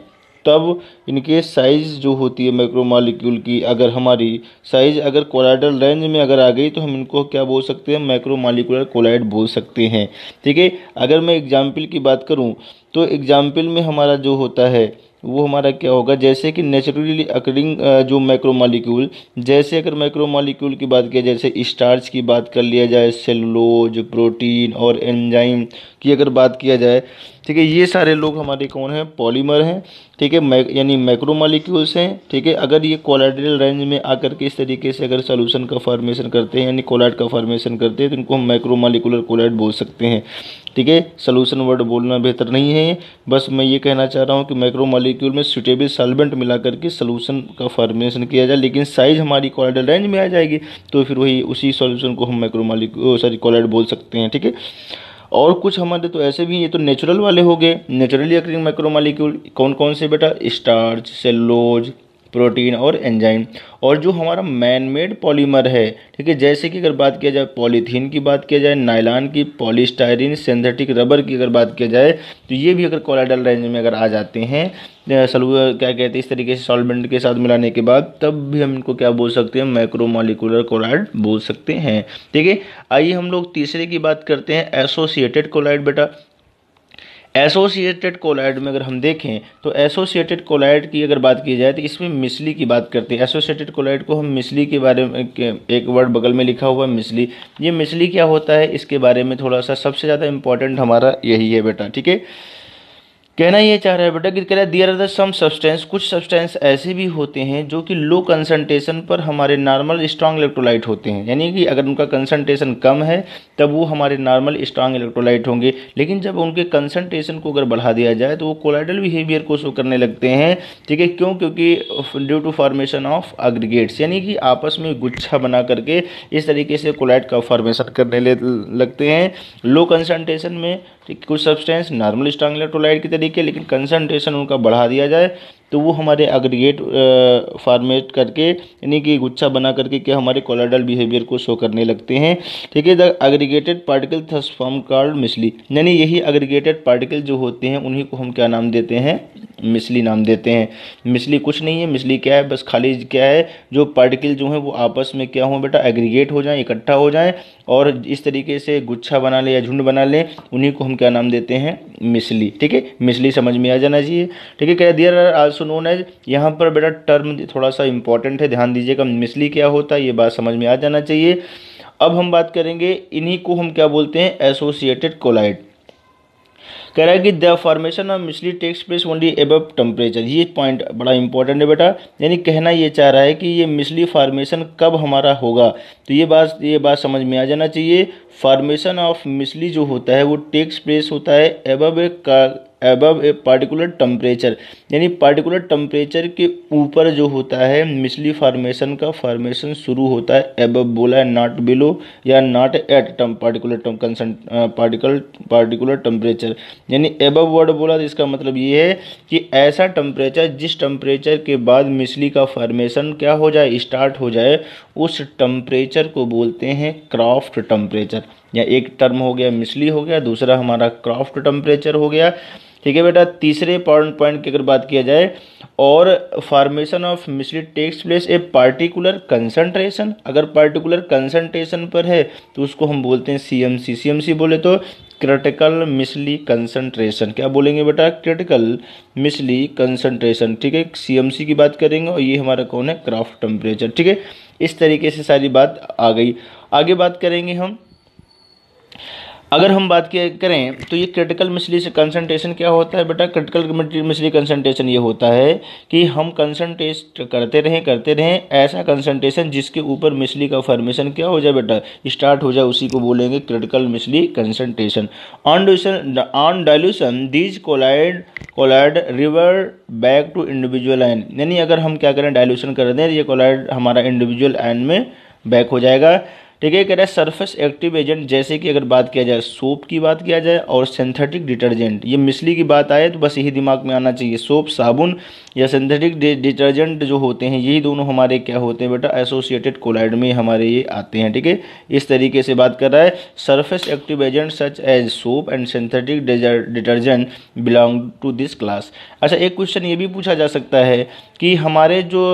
तब इनके साइज़ जो होती है माइक्रोमालिक्यूल की अगर हमारी साइज़ अगर कोलाइडल रेंज में अगर आ गई तो हम इनको क्या बोल सकते हैं माइक्रोमालिकुलर कोलाइड बोल सकते हैं ठीक है अगर मैं एग्जाम्पल की बात करूँ तो एग्जाम्पल में हमारा जो होता है वो हमारा क्या होगा जैसे कि नेचुरली अकरिंग जो माइक्रोमालिक्यूल जैसे अगर माइक्रोमालिक्यूल की बात किया जैसे स्टार्च की बात कर लिया जाए सेलोज प्रोटीन और एंजाइम की अगर बात किया जाए ठीक है ये सारे लोग हमारे कौन हैं पॉलीमर हैं ठीक है मै, यानी मैक्रो मालिक्यूल्स हैं ठीक है अगर ये कोलाइडल रेंज में आकर के इस तरीके से अगर सोलूशन का फॉर्मेशन करते हैं यानी कोलाइड का फॉर्मेशन करते हैं तो इनको हम माइक्रो मालिकुलर कोलाइड बोल सकते हैं ठीक है सोलूशन वर्ड बोलना बेहतर नहीं है बस मैं ये कहना चाह रहा हूँ कि माइक्रो मालिक्यूल में सुटेबल सॉल्वेंट मिला करके सोलूशन का फॉर्मेशन किया जाए लेकिन साइज हमारी कोलाइडल रेंज में आ जाएगी तो फिर वही उसी सोल्यूशन को हम माइक्रो मालिक्यूल सॉरी कोलाइड बोल सकते हैं ठीक है और कुछ हमारे तो ऐसे भी ये तो नेचुरल वाले हो गए नेचुरली अक्रिंग माइक्रो मालिक्यूल कौन कौन से बेटा स्टार्च सेलोज प्रोटीन और एंजाइम और जो हमारा मैन मेड पॉलीमर है ठीक है जैसे कि अगर बात किया जाए पॉलीथीन की बात किया जाए नायलान की पॉलीस्टायरिन सिंथेटिक रबर की अगर बात किया जाए तो ये भी अगर कोलाइडल रेंज में अगर आ जाते हैं सलू क्या कहते हैं इस तरीके से सॉल्वेंट के साथ मिलाने के बाद तब भी हम इनको क्या बोल सकते हैं माइक्रोमोलिकुलर कोलाइड बोल सकते हैं ठीक है आइए हम लोग तीसरे की बात करते हैं एसोसिएटेड कोलाइड बेटा एसोसिएटेड कोलाइड में अगर हम देखें तो एसोसिएटेड कोलाइड की अगर बात की जाए तो इसमें मिसली की बात करते हैं एसोसिएटेड कोलाइड को हम मिसली के बारे में एक वर्ड बगल में लिखा हुआ है मिसली ये मिसली क्या होता है इसके बारे में थोड़ा सा सबसे ज़्यादा इंपॉर्टेंट हमारा यही है बेटा ठीक है कहना ये चाह रहा है बेटा कि कह रहा है there are the some substance कुछ सब्सटेंस ऐसे भी होते हैं जो कि लो कंसंट्रेशन पर हमारे नॉर्मल स्ट्रांग इलेक्ट्रोलाइट होते हैं यानी कि अगर उनका कंसंट्रेशन कम है तब वो हमारे नॉर्मल स्ट्रांग इलेक्ट्रोलाइट होंगे लेकिन जब उनके कंसनट्रेशन को अगर बढ़ा दिया जाए तो वो कोलाइडल बिहेवियर को शो करने लगते हैं ठीक है क्यों क्योंकि due to formation of aggregates यानी कि आपस में गुच्छा बना करके इस तरीके से कोलाइड का फॉर्मेशन करने लगते हैं लो कंसनट्रेशन में कुछ सब्सटेंस नॉर्मल स्ट्रांग इलेक्ट्रोलाइट की तरीके तरीके लेकिन कंसनट्रेशन उनका बढ़ा दिया जाए तो वो हमारे एग्रीगेट फॉर्मेट करके यानी कि गुच्छा बना करके क्या हमारे कोलाडल बिहेवियर को शो करने लगते हैं ठीक है the aggregated particle thus form called micelles यानी यही एग्रीगेटेड पार्टिकल जो होते हैं उन्हीं को हम क्या नाम देते हैं मिसली नाम देते हैं मिसली कुछ नहीं है मिसली क्या है बस खाली क्या है जो पार्टिकल जो हैं वो आपस में क्या हो बेटा एग्रीगेट हो जाए इकट्ठा हो जाए और इस तरीके से गुच्छा बना लें या झुंड बना लें उन्हीं को हम क्या नाम देते हैं मिसली ठीक है मिसली समझ में आ जाना चाहिए ठीक है क्या दियर आर आल्सो उन्होंने यहाँ पर बेटा टर्म थोड़ा सा इंपॉर्टेंट है ध्यान दीजिएगा मिसली क्या होता है ये बात समझ में आ जाना चाहिए अब हम बात करेंगे इन्हीं को हम क्या बोलते हैं एसोसिएटेड कोलाइड कह रहा है कि the formation of micelles takes place only above temperature ये पॉइंट बड़ा इंपॉर्टेंट है बेटा यानी कहना ये चाह रहा है कि ये मिसली फार्मेशन कब हमारा होगा तो ये बात ये बात समझ में आ जाना चाहिए फार्मेशन ऑफ मिसली जो होता है वो टेक्स प्लेस होता है above above a particular temperature यानी पार्टिकुलर टम्परेचर के ऊपर जो होता है मिसली फार्मेशन का फार्मेशन शुरू होता है एबव बोला है नॉट बिलो या नॉट एट टम पार्टिकुलर टम कंसन पार्टिकल पार्टिकुलर टम्परेचर यानी एबव वर्ड बोला तो इसका मतलब ये है कि ऐसा टम्परेचर जिस टम्परेचर के बाद मिसली का फार्मेशन क्या हो जाए स्टार्ट हो जाए उस टम्परेचर को बोलते हैं क्राफ्ट टम्परेचर या एक टर्म हो गया मिसली हो गया दूसरा हमारा क्राफ्ट टम्परेचर हो गया ठीक है बेटा तीसरे इंपॉर्टेंट पॉइंट की अगर बात किया जाए और formation of micelles takes place a particular concentration अगर पार्टिकुलर कंसंट्रेशन पर है तो उसको हम बोलते हैं सी सी सी एम एम सी बोले तो क्रिटिकल मिसली कंसंट्रेशन क्या बोलेंगे बेटा क्रिटिकल मिसली कंसंट्रेशन ठीक है सीएमसी की बात करेंगे और ये हमारा कौन है क्राफ्ट टेम्परेचर ठीक है इस तरीके से सारी बात आ गई आगे बात करेंगे हम अगर हम बात किया करें तो ये क्रिटिकल मछली से कंसनट्रेशन क्या होता है बेटा क्रिटिकल मछली कंसनट्रेशन ये होता है कि हम कंसनट्रेट करते रहें करते रहें ऐसा कंसनट्रेशन जिसके ऊपर मछली का फॉर्मेशन क्या हो जाए बेटा स्टार्ट हो जाए उसी को बोलेंगे critical micelle concentration on on dilution these colloid colloid revert back to individual ions यानी अगर हम क्या करें डायलूशन कर दें ये कोलाइड हमारा इंडिविजुअल आयन में बैक हो जाएगा ठीक है कह रहा है सर्फेस एक्टिव एजेंट जैसे कि अगर बात किया जाए सोप की बात किया जाए और सिंथेटिक डिटर्जेंट ये मिसली की बात आए तो बस यही दिमाग में आना चाहिए सोप साबुन या सिंथेटिक डिटर्जेंट जो होते हैं यही दोनों हमारे क्या होते हैं बेटा एसोसिएटेड कोलाइड में हमारे ये आते हैं ठीक है इस तरीके से बात कर रहा है surface active agent such as soap and synthetic detergent belong to this class अच्छा एक क्वेश्चन ये भी पूछा जा सकता है कि हमारे जो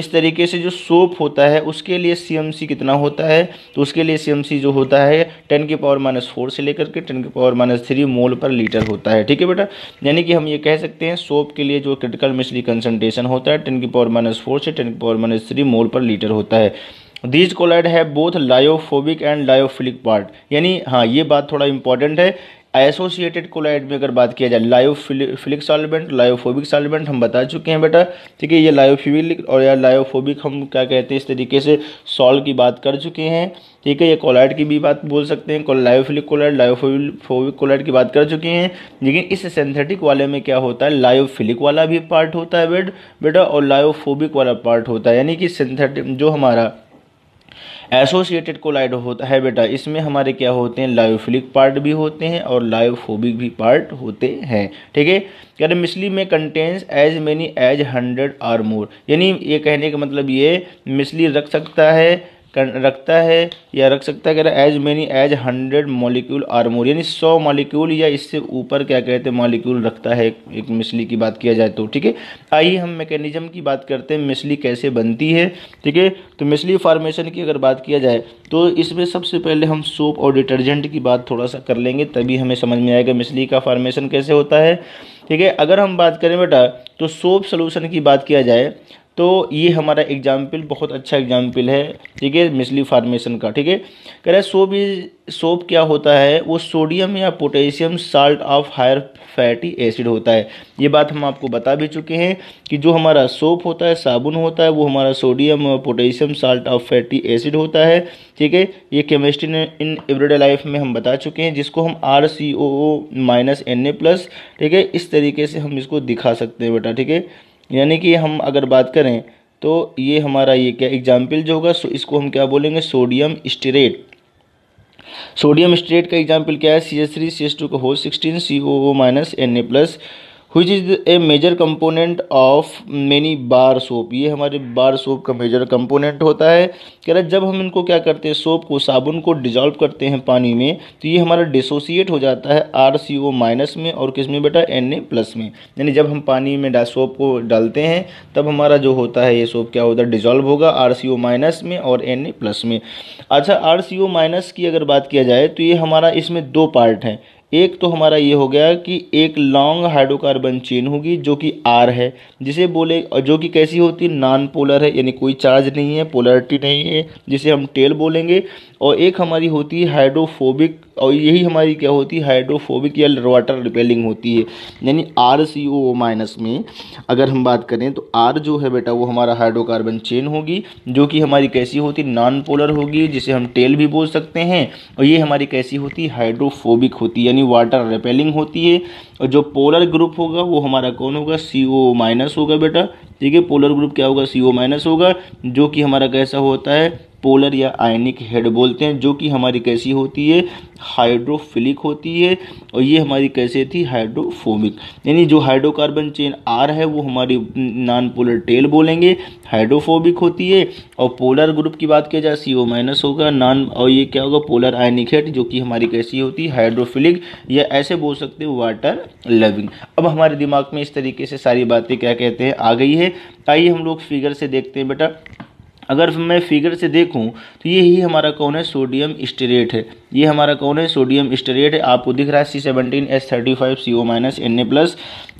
इस तरीके से जो सोप होता है उसके लिए सी कितना होता है है तो उसके लिए सी जो होता है टेन के पावर माइनस फोर से लेकर के टेन के power minus three mole per litre होता है ठीक है बेटा यानी कि हम ये कह सकते हैं सोप के लिए जो क्रिटिकल मिश्री कंसनट्रेशन होता है टेन की पावर माइनस फोर से टेन की power minus three mole per litre होता है दीज कोलाइड है both lyophobic and lyophilic part यानी हाँ ये बात थोड़ा इंपॉर्टेंट है एसोसिएटेड कोलाइड में अगर बात किया जाए लायोफिलिक सॉल्वेंट लायोफोबिक सॉल्वेंट हम बता चुके हैं बेटा ठीक है ये लायोफिलिक और या लायोफोबिक हम क्या कहते हैं इस तरीके से सॉल्व की बात कर चुके हैं ठीक है ये कोलाइड की भी बात बोल सकते हैं लायोफिलिक कोलाइड लायोफोबिक कोलाइड की बात कर चुके हैं लेकिन इस सिंथेटिक वाले में क्या होता है लायोफिलिक वाला भी पार्ट होता है बेटा और लायोफोबिक वाला पार्ट होता है यानी कि सिंथेटिक जो हमारा एसोसिएटेड कोलाइड होता है बेटा इसमें हमारे क्या होते हैं लाइफिलिक पार्ट भी होते हैं और लाइफोबिक भी पार्ट होते हैं ठीक है कह रहे मिसली में contains as many as hundred or more यानी ये कहने का मतलब ये मिसली रख सकता है रखता है या रख सकता है कह रहा as many as hundred molecule or more यानी सौ मॉलिक्यूल या इससे ऊपर क्या कहते हैं मॉलिक्यूल रखता है एक मिसली की बात किया जाए तो ठीक है आइए हम मैकेनिज्म की बात करते हैं मिसली कैसे बनती है ठीक है तो मिसली फार्मेशन की अगर बात किया जाए तो इसमें सबसे पहले हम सोप और डिटर्जेंट की बात थोड़ा सा कर लेंगे तभी हमें समझ में आएगा मिसली का फार्मेशन कैसे होता है ठीक है अगर हम बात करें बेटा तो सोप सोल्यूशन की बात किया जाए तो ये हमारा एग्जाम्पल बहुत अच्छा एग्जाम्पल है ठीक है मिसली फार्मेशन का ठीक है कह रहे सोप इज सोप क्या होता है वो सोडियम या potassium salt of higher fatty acid होता है ये बात हम आपको बता भी चुके हैं कि जो हमारा सोप होता है साबुन होता है वो हमारा सोडियम और potassium salt of fatty acid होता है ठीक है ये केमिस्ट्री ने इन एवरीडे लाइफ में हम बता चुके हैं जिसको हम R C O minus N A plus ठीक है इस तरीके से हम इसको दिखा सकते हैं बेटा ठीक है यानी कि हम अगर बात करें तो ये हमारा ये क्या एग्जाम्पल जो होगा सो इसको हम क्या बोलेंगे सोडियम स्टेरेट सोडियम स्टेरेट का एग्जाम्पल क्या है C S three C S two का whole sixteen C O O minus N A plus हुई is a major component of many bar soap ये हमारे बार सोप का मेजर कंपोनेंट होता है कह रहा जब हम इनको क्या करते हैं सोप को साबुन को डिजॉल्व करते हैं पानी में तो ये हमारा डिसोसिएट हो जाता है आर सी ओ माइनस में और किस में बेटा एन ए प्लस में यानी जब हम पानी में सोप को डालते हैं तब हमारा जो होता है ये सोप क्या होता है डिजॉल्व होगा आर सी ओ माइनस में और एन ए प्लस में अच्छा आर सी ओ माइनस की अगर बात किया जाए तो ये हमारा इसमें दो पार्ट हैं एक तो हमारा ये हो गया कि एक लॉन्ग हाइड्रोकार्बन चेन होगी जो कि आर है जिसे बोले जो कि कैसी होती है नॉन पोलर है यानी कोई चार्ज नहीं है पोलरिटी नहीं है जिसे हम टेल बोलेंगे और एक हमारी होती है हाइड्रोफोबिक और यही हमारी क्या होती है हाइड्रोफोबिक या वाटर रिपेलिंग होती है यानी आर सी ओ माइनस में अगर हम बात करें तो आर जो है बेटा वो हमारा हाइड्रोकार्बन चेन होगी जो कि हमारी कैसी होती नॉन पोलर होगी जिसे हम टेल भी बोल सकते हैं और ये हमारी कैसी होती हाइड्रोफोबिक होती यानी वाटर रिपेलिंग होती है और जो पोलर ग्रुप होगा वो हमारा कौन होगा सी ओ माइनस होगा बेटा ठीक है पोलर ग्रुप क्या होगा सी ओ माइनस होगा जो कि हमारा कैसा होता है पोलर या आयनिक हेड बोलते हैं जो कि हमारी कैसी होती है हाइड्रोफिलिक होती है और ये हमारी कैसे थी हाइड्रोफोबिक यानी जो हाइड्रोकार्बन चेन आर है वो हमारी नॉन पोलर टेल बोलेंगे हाइड्रोफोबिक होती है और पोलर ग्रुप की बात किया जाए सी ओ माइनस होगा नॉन और ये क्या होगा पोलर आयनिक हेड जो कि हमारी कैसी होती है हाइड्रोफिलिक या ऐसे बोल सकते हो वाटर लविंग अब हमारे दिमाग में इस तरीके से सारी बातें क्या कहते हैं आ गई है आइए हम लोग फिगर से देखते हैं बेटा अगर मैं फिगर से देखूं तो ये ही हमारा कौन है सोडियम स्टेरेट है ये हमारा कौन है सोडियम स्टेरेट है आपको दिख रहा है C seventeen S thirty five C O minus N A plus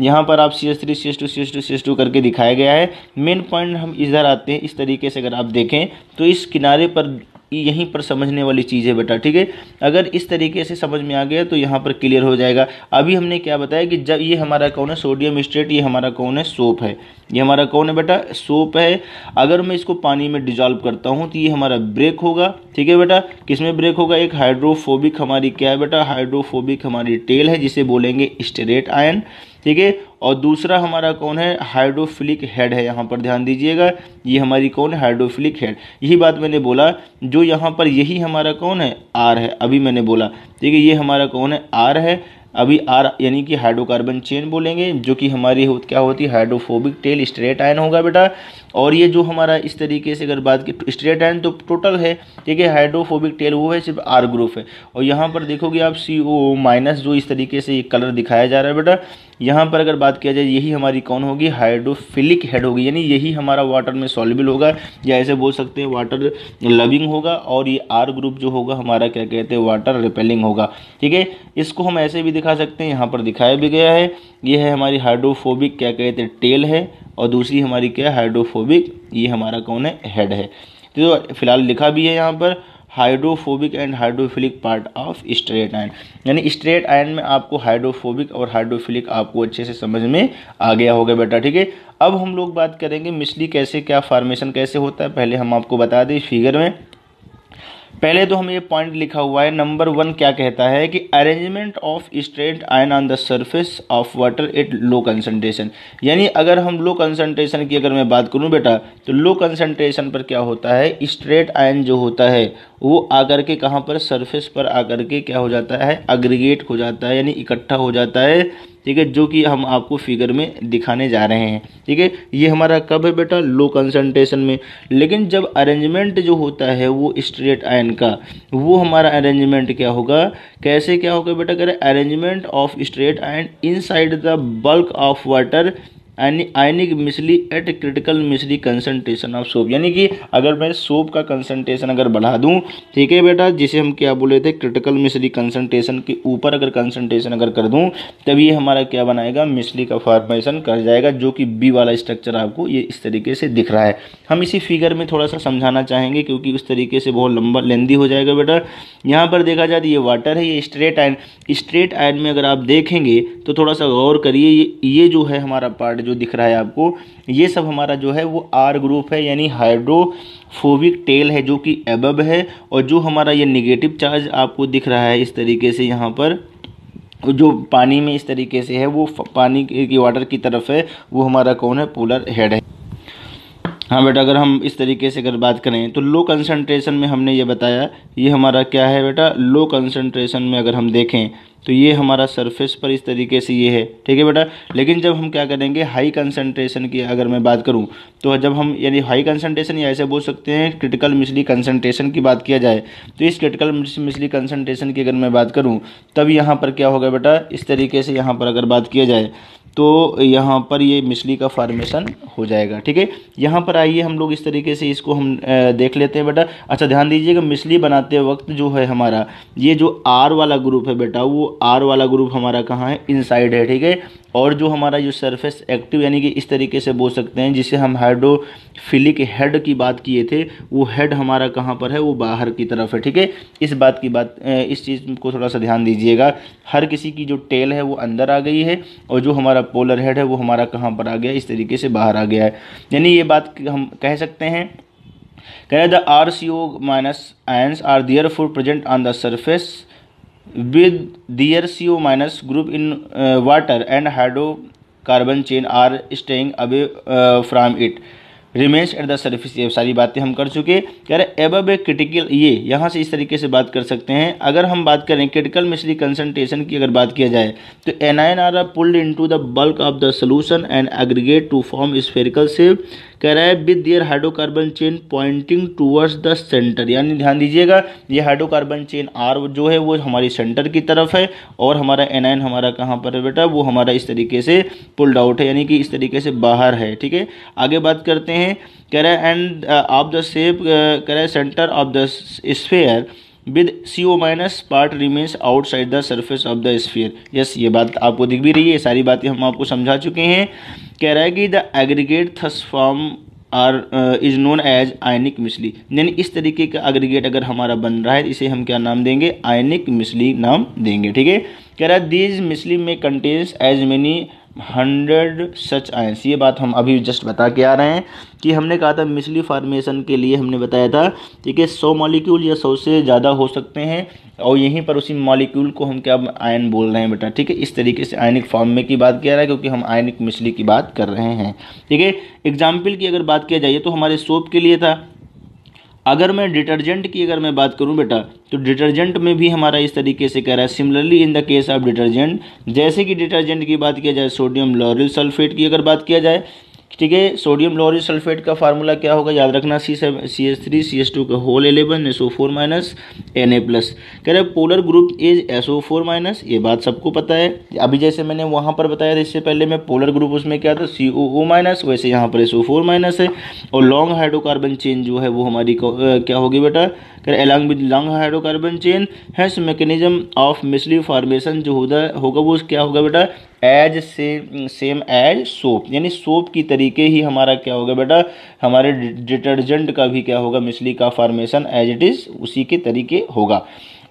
यहाँ पर आप C S three C S two C S two C S two करके दिखाया गया है मेन पॉइंट हम इधर आते हैं इस तरीके से अगर आप देखें तो इस किनारे पर यहीं पर समझने वाली चीज़ है बेटा ठीक है अगर इस तरीके से समझ में आ गया तो यहाँ पर क्लियर हो जाएगा अभी हमने क्या बताया कि जब ये हमारा कौन है सोडियम स्ट्रेट ये हमारा कौन है सोप है ये हमारा कौन है बेटा सोप है अगर मैं इसको पानी में डिजॉल्व करता हूँ तो ये हमारा ब्रेक होगा ठीक है बेटा किस में ब्रेक होगा एक हाइड्रोफोबिक हमारी क्या है बेटा हाइड्रोफोबिक हमारी टेल है जिसे बोलेंगे स्टेरेट आयन ठीक है और दूसरा हमारा कौन है हाइड्रोफिलिक हेड है यहाँ पर ध्यान दीजिएगा ये हमारी कौन है हाइड्रोफिलिक हेड यही बात मैंने बोला जो यहाँ पर यही हमारा कौन है आर है अभी मैंने बोला ठीक है ये हमारा कौन है आर है अभी आर यानी कि हाइड्रोकार्बन चेन बोलेंगे जो कि हमारी हो, क्या होती है हाइड्रोफोबिक टेल स्ट्रेट आयन होगा बेटा और ये जो हमारा इस तरीके से अगर बात की स्ट्रेट एंड तो टोटल है ठीक है हाइड्रोफोबिक टेल वो है सिर्फ आर ग्रुप है और यहाँ पर देखोगे आप सी ओ माइनस जो इस तरीके से ये कलर दिखाया जा रहा है बेटा यहाँ पर अगर बात किया जाए यही हमारी कौन होगी हाइड्रोफिलिक हेड होगी यानी यही हमारा वाटर में सॉलिबल होगा या ऐसे बोल सकते हैं वाटर लविंग होगा और ये आर ग्रुप जो होगा हमारा क्या कहते हैं वाटर रिपेलिंग होगा ठीक है इसको हम ऐसे भी दिखा सकते हैं यहाँ पर दिखाया भी गया है ये है हमारी हाइड्रोफोबिक क्या कहते हैं टेल है और दूसरी हमारी क्या है हाइड्रोफोबिक ये हमारा कौन है हेड है तो फिलहाल लिखा भी है यहाँ पर hydrophobic and hydrophilic part of stearate ion यानी स्ट्रेट आयन में आपको हाइड्रोफोबिक और हाइड्रोफिलिक आपको अच्छे से समझ में आ गया होगा बेटा ठीक है अब हम लोग बात करेंगे मिसली कैसे क्या फार्मेशन कैसे होता है पहले हम आपको बता दें फिगर में पहले तो हमें ये पॉइंट लिखा हुआ है नंबर वन क्या कहता है कि arrangement of stearate ion on the surface of water at low concentration यानी अगर हम लो कंसनट्रेशन की अगर मैं बात करूं बेटा तो लो कंसनट्रेशन पर क्या होता है स्ट्रेट आयन जो होता है वो आकर के कहाँ पर सरफेस पर आकर के क्या हो जाता है अग्रीगेट हो जाता है यानी इकट्ठा हो जाता है ठीक है जो कि हम आपको फिगर में दिखाने जा रहे हैं ठीक है ये हमारा कब है बेटा लो कंसनट्रेशन में लेकिन जब अरेंजमेंट जो होता है वो स्ट्रेट आयन का वो हमारा अरेंजमेंट क्या होगा कैसे क्या होगा बेटा कह रहे arrangement of stearate ion inside the bulk of water ionic micelle at critical micelle concentration of soap यानी कि अगर मैं सोप का कंसनट्रेशन अगर बढ़ा दूं ठीक है बेटा जिसे हम क्या बोले थे क्रिटिकल मिसली कंसनट्रेशन के ऊपर अगर कंसनट्रेशन अगर कर दूं तभी हमारा क्या बनाएगा मिसली का फॉर्मेशन कर जाएगा जो कि बी वाला स्ट्रक्चर आपको ये इस तरीके से दिख रहा है हम इसी फिगर में थोड़ा सा समझाना चाहेंगे क्योंकि उस तरीके से बहुत लंबा लेंदी हो जाएगा बेटा यहाँ पर देखा जाए तो ये वाटर है ये स्ट्रेट आयन स्ट्रेट आयन में अगर आप देखेंगे तो थोड़ा सा गौर करिए ये ये जो है हमारा पार्ट जो दिख रहा है आपको ये सब हमारा जो है वो आर ग्रुप है यानी हाइड्रोफोबिक टेल है जो कि एबब है और जो हमारा ये निगेटिव चार्ज आपको दिख रहा है इस तरीके से यहाँ पर जो पानी में इस तरीके से है वो पानी की वाटर की तरफ है वो हमारा कौन है पोलर हेड है हाँ बेटा अगर हम इस तरीके से अगर बात करें तो लो कंसंट्रेशन में हमने ये बताया ये हमारा क्या है बेटा लो कंसंट्रेशन में अगर हम देखें तो ये हमारा सरफेस पर इस तरीके से ये है ठीक है बेटा लेकिन जब हम क्या करेंगे हाई कंसनट्रेशन की अगर मैं बात करूँ तो जब हम यानी हाई कंसनट्रेशन या ऐसे बोल सकते हैं क्रिटिकल मिसली कंसनट्रेशन की बात किया जाए तो इस क्रिटिकल मिसली कंसनट्रेशन की अगर मैं बात करूँ तब यहाँ पर क्या होगा बेटा इस तरीके से यहाँ पर अगर बात किया जाए तो यहाँ पर ये मिसली का फार्मेशन हो जाएगा ठीक है यहाँ पर आइए हम लोग इस तरीके से इसको हम देख लेते हैं बेटा अच्छा ध्यान दीजिएगा मिसली बनाते वक्त जो है हमारा ये जो आर वाला ग्रुप है बेटा वो आर वाला ग्रुप हमारा कहाँ है इनसाइड है ठीक है और जो हमारा जो सरफेस एक्टिव यानी कि इस तरीके से बोल सकते हैं जिसे हम हाइड्रोफिलिक हेड की बात किए थे वो हेड हमारा कहाँ पर है वो बाहर की तरफ है ठीक है इस बात की बात इस चीज़ को थोड़ा सा ध्यान दीजिएगा हर किसी की जो टेल है वो अंदर आ गई है और जो हमारा पोलर हेड है वो हमारा कहाँ पर आ गया इस तरीके से बाहर आ गया है यानी ये बात हम कह सकते हैं कह रहे the R C O minus ions are therefore present on the surface with their CO minus group in uh, water and hydrocarbon chain are staying away uh, from it. Remains at the surface ये सारी बातें हम कर चुके कह रहे एब a critical ये यहाँ से इस तरीके से बात कर सकते हैं अगर हम बात करें क्रिटिकल मिश्री कंसनट्रेशन की अगर बात किया जाए तो ions are pulled to the bulk of the solution and aggregate to form spherical shape कह रहा है with their hydrocarbon chain pointing towards the centre यानी ध्यान दीजिएगा ये हाइड्रोकार्बन चेन आर जो है वो हमारी सेंटर की तरफ है और हमारा एन आइन हमारा कहाँ पर है बेटा वो हमारा इस तरीके से पुल्ड आउट है यानी कि इस तरीके से बाहर है ठीक है आगे बात करते हैं कह रहा है एंड ऑफ द शेप कह रहा है centre of the sphere with C O minus part remains outside the surface of the sphere yes ये बात आपको दिख भी रही है सारी बातें हम आपको समझा चुके हैं कह रहा है कि the aggregate thus form are is known as ionic micelles यानी इस तरीके का एग्रीगेट अगर हमारा बन रहा है इसे हम क्या नाम देंगे आयनिक मिसली नाम देंगे ठीक है कह रहा है दीज मिसली में contains as many hundred such ions ये बात हम अभी जस्ट बता के आ रहे हैं कि हमने कहा था मिसली फार्मेशन के लिए हमने बताया था ठीक है सौ मॉलिक्यूल या सौ से ज़्यादा हो सकते हैं और यहीं पर उसी मॉलिक्यूल को हम क्या आयन बोल रहे हैं बेटा ठीक है इस तरीके से आयनिक फॉर्म में की बात किया रहा है क्योंकि हम आयनिक मिसली की बात कर रहे हैं ठीक है एग्जाम्पल की अगर बात किया जाइए तो हमारे सोप के लिए था अगर मैं डिटर्जेंट की अगर मैं बात करूं बेटा तो डिटर्जेंट में भी हमारा इस तरीके से कह रहा है similarly in the case of detergent जैसे कि डिटर्जेंट की बात किया जाए सोडियम लॉरिल सल्फेट की अगर बात किया जाए ठीक है सोडियम लोरी सल्फेट का फार्मूला क्या होगा याद रखना C seven C S three C S two का whole eleven S O four minus N A plus कह रहे polar group is S O four minus ये बात सबको पता है अभी जैसे मैंने वहाँ पर बताया था इससे पहले मैं पोलर ग्रुप उसमें क्या था सी ओ ओ माइनस वैसे यहाँ पर एस ओ फोर माइनस है और लॉन्ग हाइड्रोकार्बन चेन जो है वो हमारी क्या होगी बेटा कह along with long hydrocarbon chain hence mechanism of micelle formation जो होगा वो क्या होगा बेटा as same same as soap यानी सोप की तरीके ही हमारा क्या होगा बेटा हमारे डिटर्जेंट का भी क्या होगा मिसली का फॉर्मेशन एज इट इज़ उसी के तरीके होगा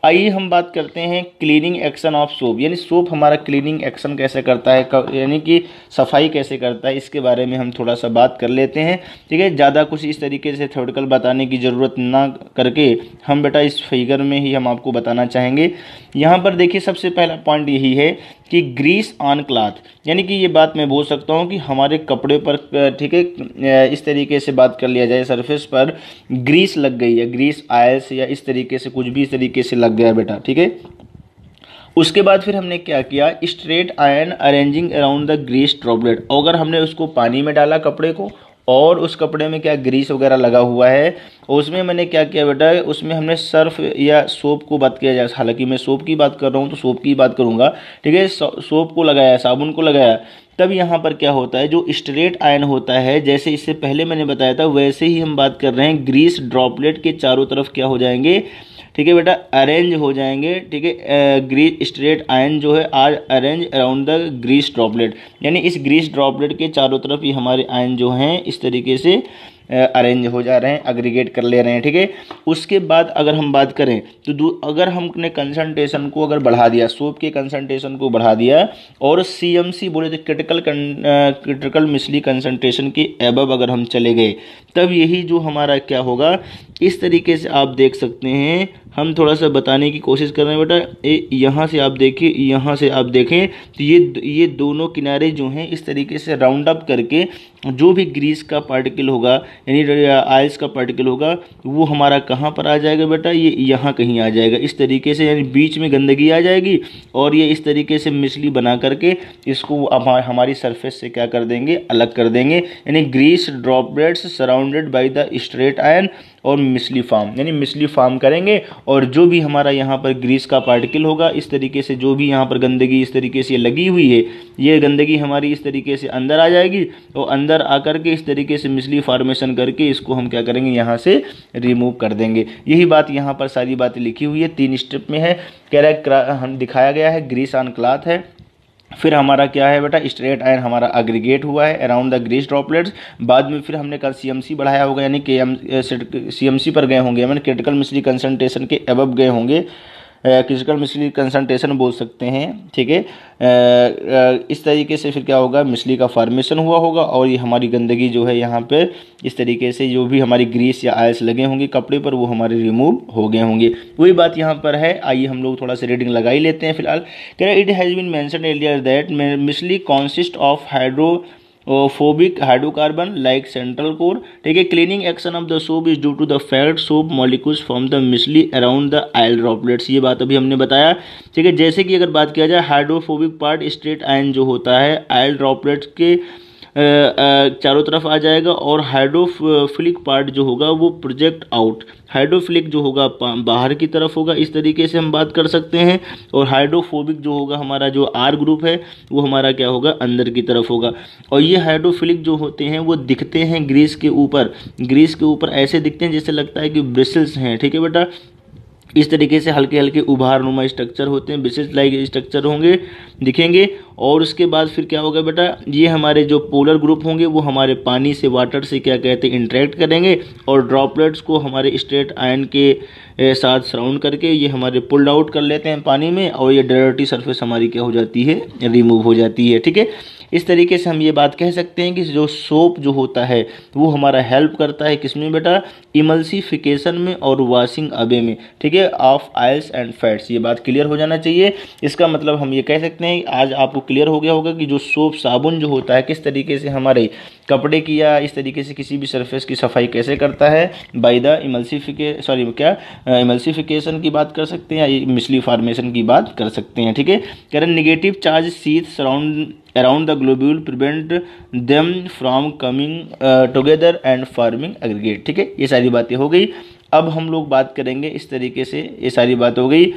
आइए हम बात करते हैं क्लीनिंग एक्शन ऑफ सोप यानी सोप हमारा क्लीनिंग एक्शन कैसे करता है यानी कि सफाई कैसे करता है इसके बारे में हम थोड़ा सा बात कर लेते हैं ठीक है ज़्यादा कुछ इस तरीके से थोड़कल बताने की ज़रूरत ना करके हम बेटा इस फिगर में ही हम आपको बताना चाहेंगे यहाँ पर देखिए सबसे पहला पॉइंट यही है कि ग्रीस ऑन क्लाथ यानी कि ये बात मैं बोल सकता हूँ कि हमारे कपड़े पर ठीक है इस तरीके से बात कर लिया जाए सरफेस पर ग्रीस लग गई है ग्रीस आयल्स या इस तरीके से कुछ भी इस तरीके से लग गया बेटा ठीक है उसके बाद फिर हमने क्या किया stearate ion arranging around the grease droplet अगर हमने उसको पानी में डाला कपड़े को और उस कपड़े में क्या ग्रीस वगैरह लगा हुआ है उसमें मैंने क्या किया बेटा उसमें हमने सर्फ या सोप को बात किया जाए हालांकि मैं सोप की बात कर रहा हूँ तो सोप की बात करूँगा ठीक है सोप को लगाया साबुन को लगाया तब यहाँ पर क्या होता है जो स्ट्रेट आयन होता है जैसे इससे पहले मैंने बताया था वैसे ही हम बात कर रहे हैं ग्रीस ड्रॉपलेट के चारों तरफ क्या हो जाएंगे ठीक है बेटा अरेंज हो जाएंगे ठीक है ग्रीस स्ट्रेट आयन जो है are arrange around the grease droplet यानी इस ग्रीस ड्रॉपलेट के चारों तरफ ही हमारे आयन जो हैं इस तरीके से अरेंज हो जा रहे हैं अग्रीगेट कर ले रहे हैं ठीक है उसके बाद अगर हम बात करें तो अगर हमने कंसनट्रेशन को अगर बढ़ा दिया सोप के कंसनट्रेशन को बढ़ा दिया और सी बोले तो क्रिटिकल क्रिटिकल मिसली कंसनट्रेशन के एबब अगर हम चले गए तब यही जो हमारा क्या होगा इस तरीके से आप देख सकते हैं हम थोड़ा सा बताने की कोशिश कर रहे हैं बेटा यहाँ से आप देखिए यहाँ से आप देखें तो ये ये दोनों किनारे जो हैं इस तरीके से राउंड अप करके जो भी ग्रीस का पार्टिकल होगा यानी आयल्स का पार्टिकल होगा वो हमारा कहाँ पर आ जाएगा बेटा ये यहाँ कहीं आ जाएगा इस तरीके से यानी बीच में गंदगी आ जाएगी और ये इस तरीके से मिसली बना करके इसको हमारी सरफेस से क्या कर देंगे अलग कर देंगे यानी grease droplets surrounded by the stearate ion और मिसली फार्म यानी मिसली फार्म करेंगे और जो भी हमारा यहाँ पर ग्रीस का पार्टिकल होगा इस तरीके से जो भी यहाँ पर गंदगी इस तरीके से लगी हुई है ये गंदगी हमारी इस तरीके से अंदर आ जाएगी और अंदर आकर के इस तरीके से मिसली फार्मेशन करके इसको हम क्या करेंगे यहाँ से रिमूव कर देंगे यही बात यहाँ पर सारी बातें लिखी हुई है तीन स्टेप में है रहा है दिखाया गया है ग्रीस ऑन क्लाथ है फिर हमारा क्या है बेटा स्ट्रेट आयन हमारा अग्रीगेट हुआ है अराउंड द ग्रीस ड्रॉपलेट्स बाद में फिर हमने कल सीएमसी बढ़ाया होगा यानी के एम सी पर गए होंगे यानी क्रिटिकल मिश्री कंसनट्रेशन के अबब गए होंगे क्रिटिकल मिसली कंसनट्रेशन बोल सकते हैं ठीक है इस तरीके से फिर क्या होगा मिसली का फार्मेशन हुआ होगा और ये हमारी गंदगी जो है यहाँ पर इस तरीके से जो भी हमारी ग्रीस या आयस लगे होंगे कपड़े पर वो हमारे रिमूव हो गए होंगे वही बात यहाँ पर है आइए हम लोग थोड़ा सा रीडिंग लगा ही लेते हैं फिलहाल कह it has been mentioned earlier that micelles consist of hydrophobic hydrocarbon like central core ठीक है cleaning action of the soap is due to the fact soap molecules from the micelle around the oil droplets ये बात अभी हमने बताया ठीक है जैसे कि अगर बात किया जाए हाइड्रोफोबिक पार्ट स्ट्रेट आयन जो होता है आयल ड्रॉपलेट्स के चारों तरफ आ जाएगा और हाइड्रोफिलिक पार्ट जो होगा वो प्रोजेक्ट आउट हाइड्रोफिलिक जो होगा बाहर की तरफ होगा इस तरीके से हम बात कर सकते हैं और हाइड्रोफोबिक जो होगा हमारा जो आर ग्रुप है वो हमारा क्या होगा अंदर की तरफ होगा और ये हाइड्रोफिलिक जो होते हैं वो दिखते हैं ग्रीस के ऊपर ग्रीस के ऊपर ऐसे दिखते हैं जैसे लगता है कि ब्रिसल्स हैं ठीक है बेटा इस तरीके से हल्के हल्के उभार नुमा स्ट्रक्चर होते हैं विशेष लाइक स्ट्रक्चर होंगे दिखेंगे और उसके बाद फिर क्या होगा बेटा ये हमारे जो पोलर ग्रुप होंगे वो हमारे पानी से वाटर से क्या कहते हैं इंटरेक्ट करेंगे और ड्रॉपलेट्स को हमारे स्ट्रेट आयन के साथ सराउंड करके ये हमारे पुल्ड आउट कर लेते हैं पानी में और ये डायरेक्टी सरफेस हमारी क्या हो जाती है रिमूव हो जाती है ठीक है इस तरीके से हम ये बात कह सकते हैं कि जो सोप जो होता है वो हमारा हेल्प करता है किसमें बेटा इमल्सिफिकेशन में और वॉशिंग अबे में ठीक है ऑफ आयल्स एंड फैट्स ये बात क्लियर हो जाना चाहिए इसका मतलब हम ये कह सकते हैं आज आपको क्लियर हो गया होगा कि जो सोप साबुन जो होता है किस तरीके से हमारे कपड़े की या इस तरीके से किसी भी सरफेस की सफाई कैसे करता है बाई द इमल्सिफिके सॉरी क्या इमल्सिफिकेशन की बात कर सकते हैं या मिसली फार्मेशन की बात कर सकते हैं ठीक है कह रहे negative charge sheath surround around the globule prevent them from coming together and forming aggregate ठीक है ये सारी बातें हो गई अब हम लोग बात करेंगे इस तरीके से ये सारी बात हो गई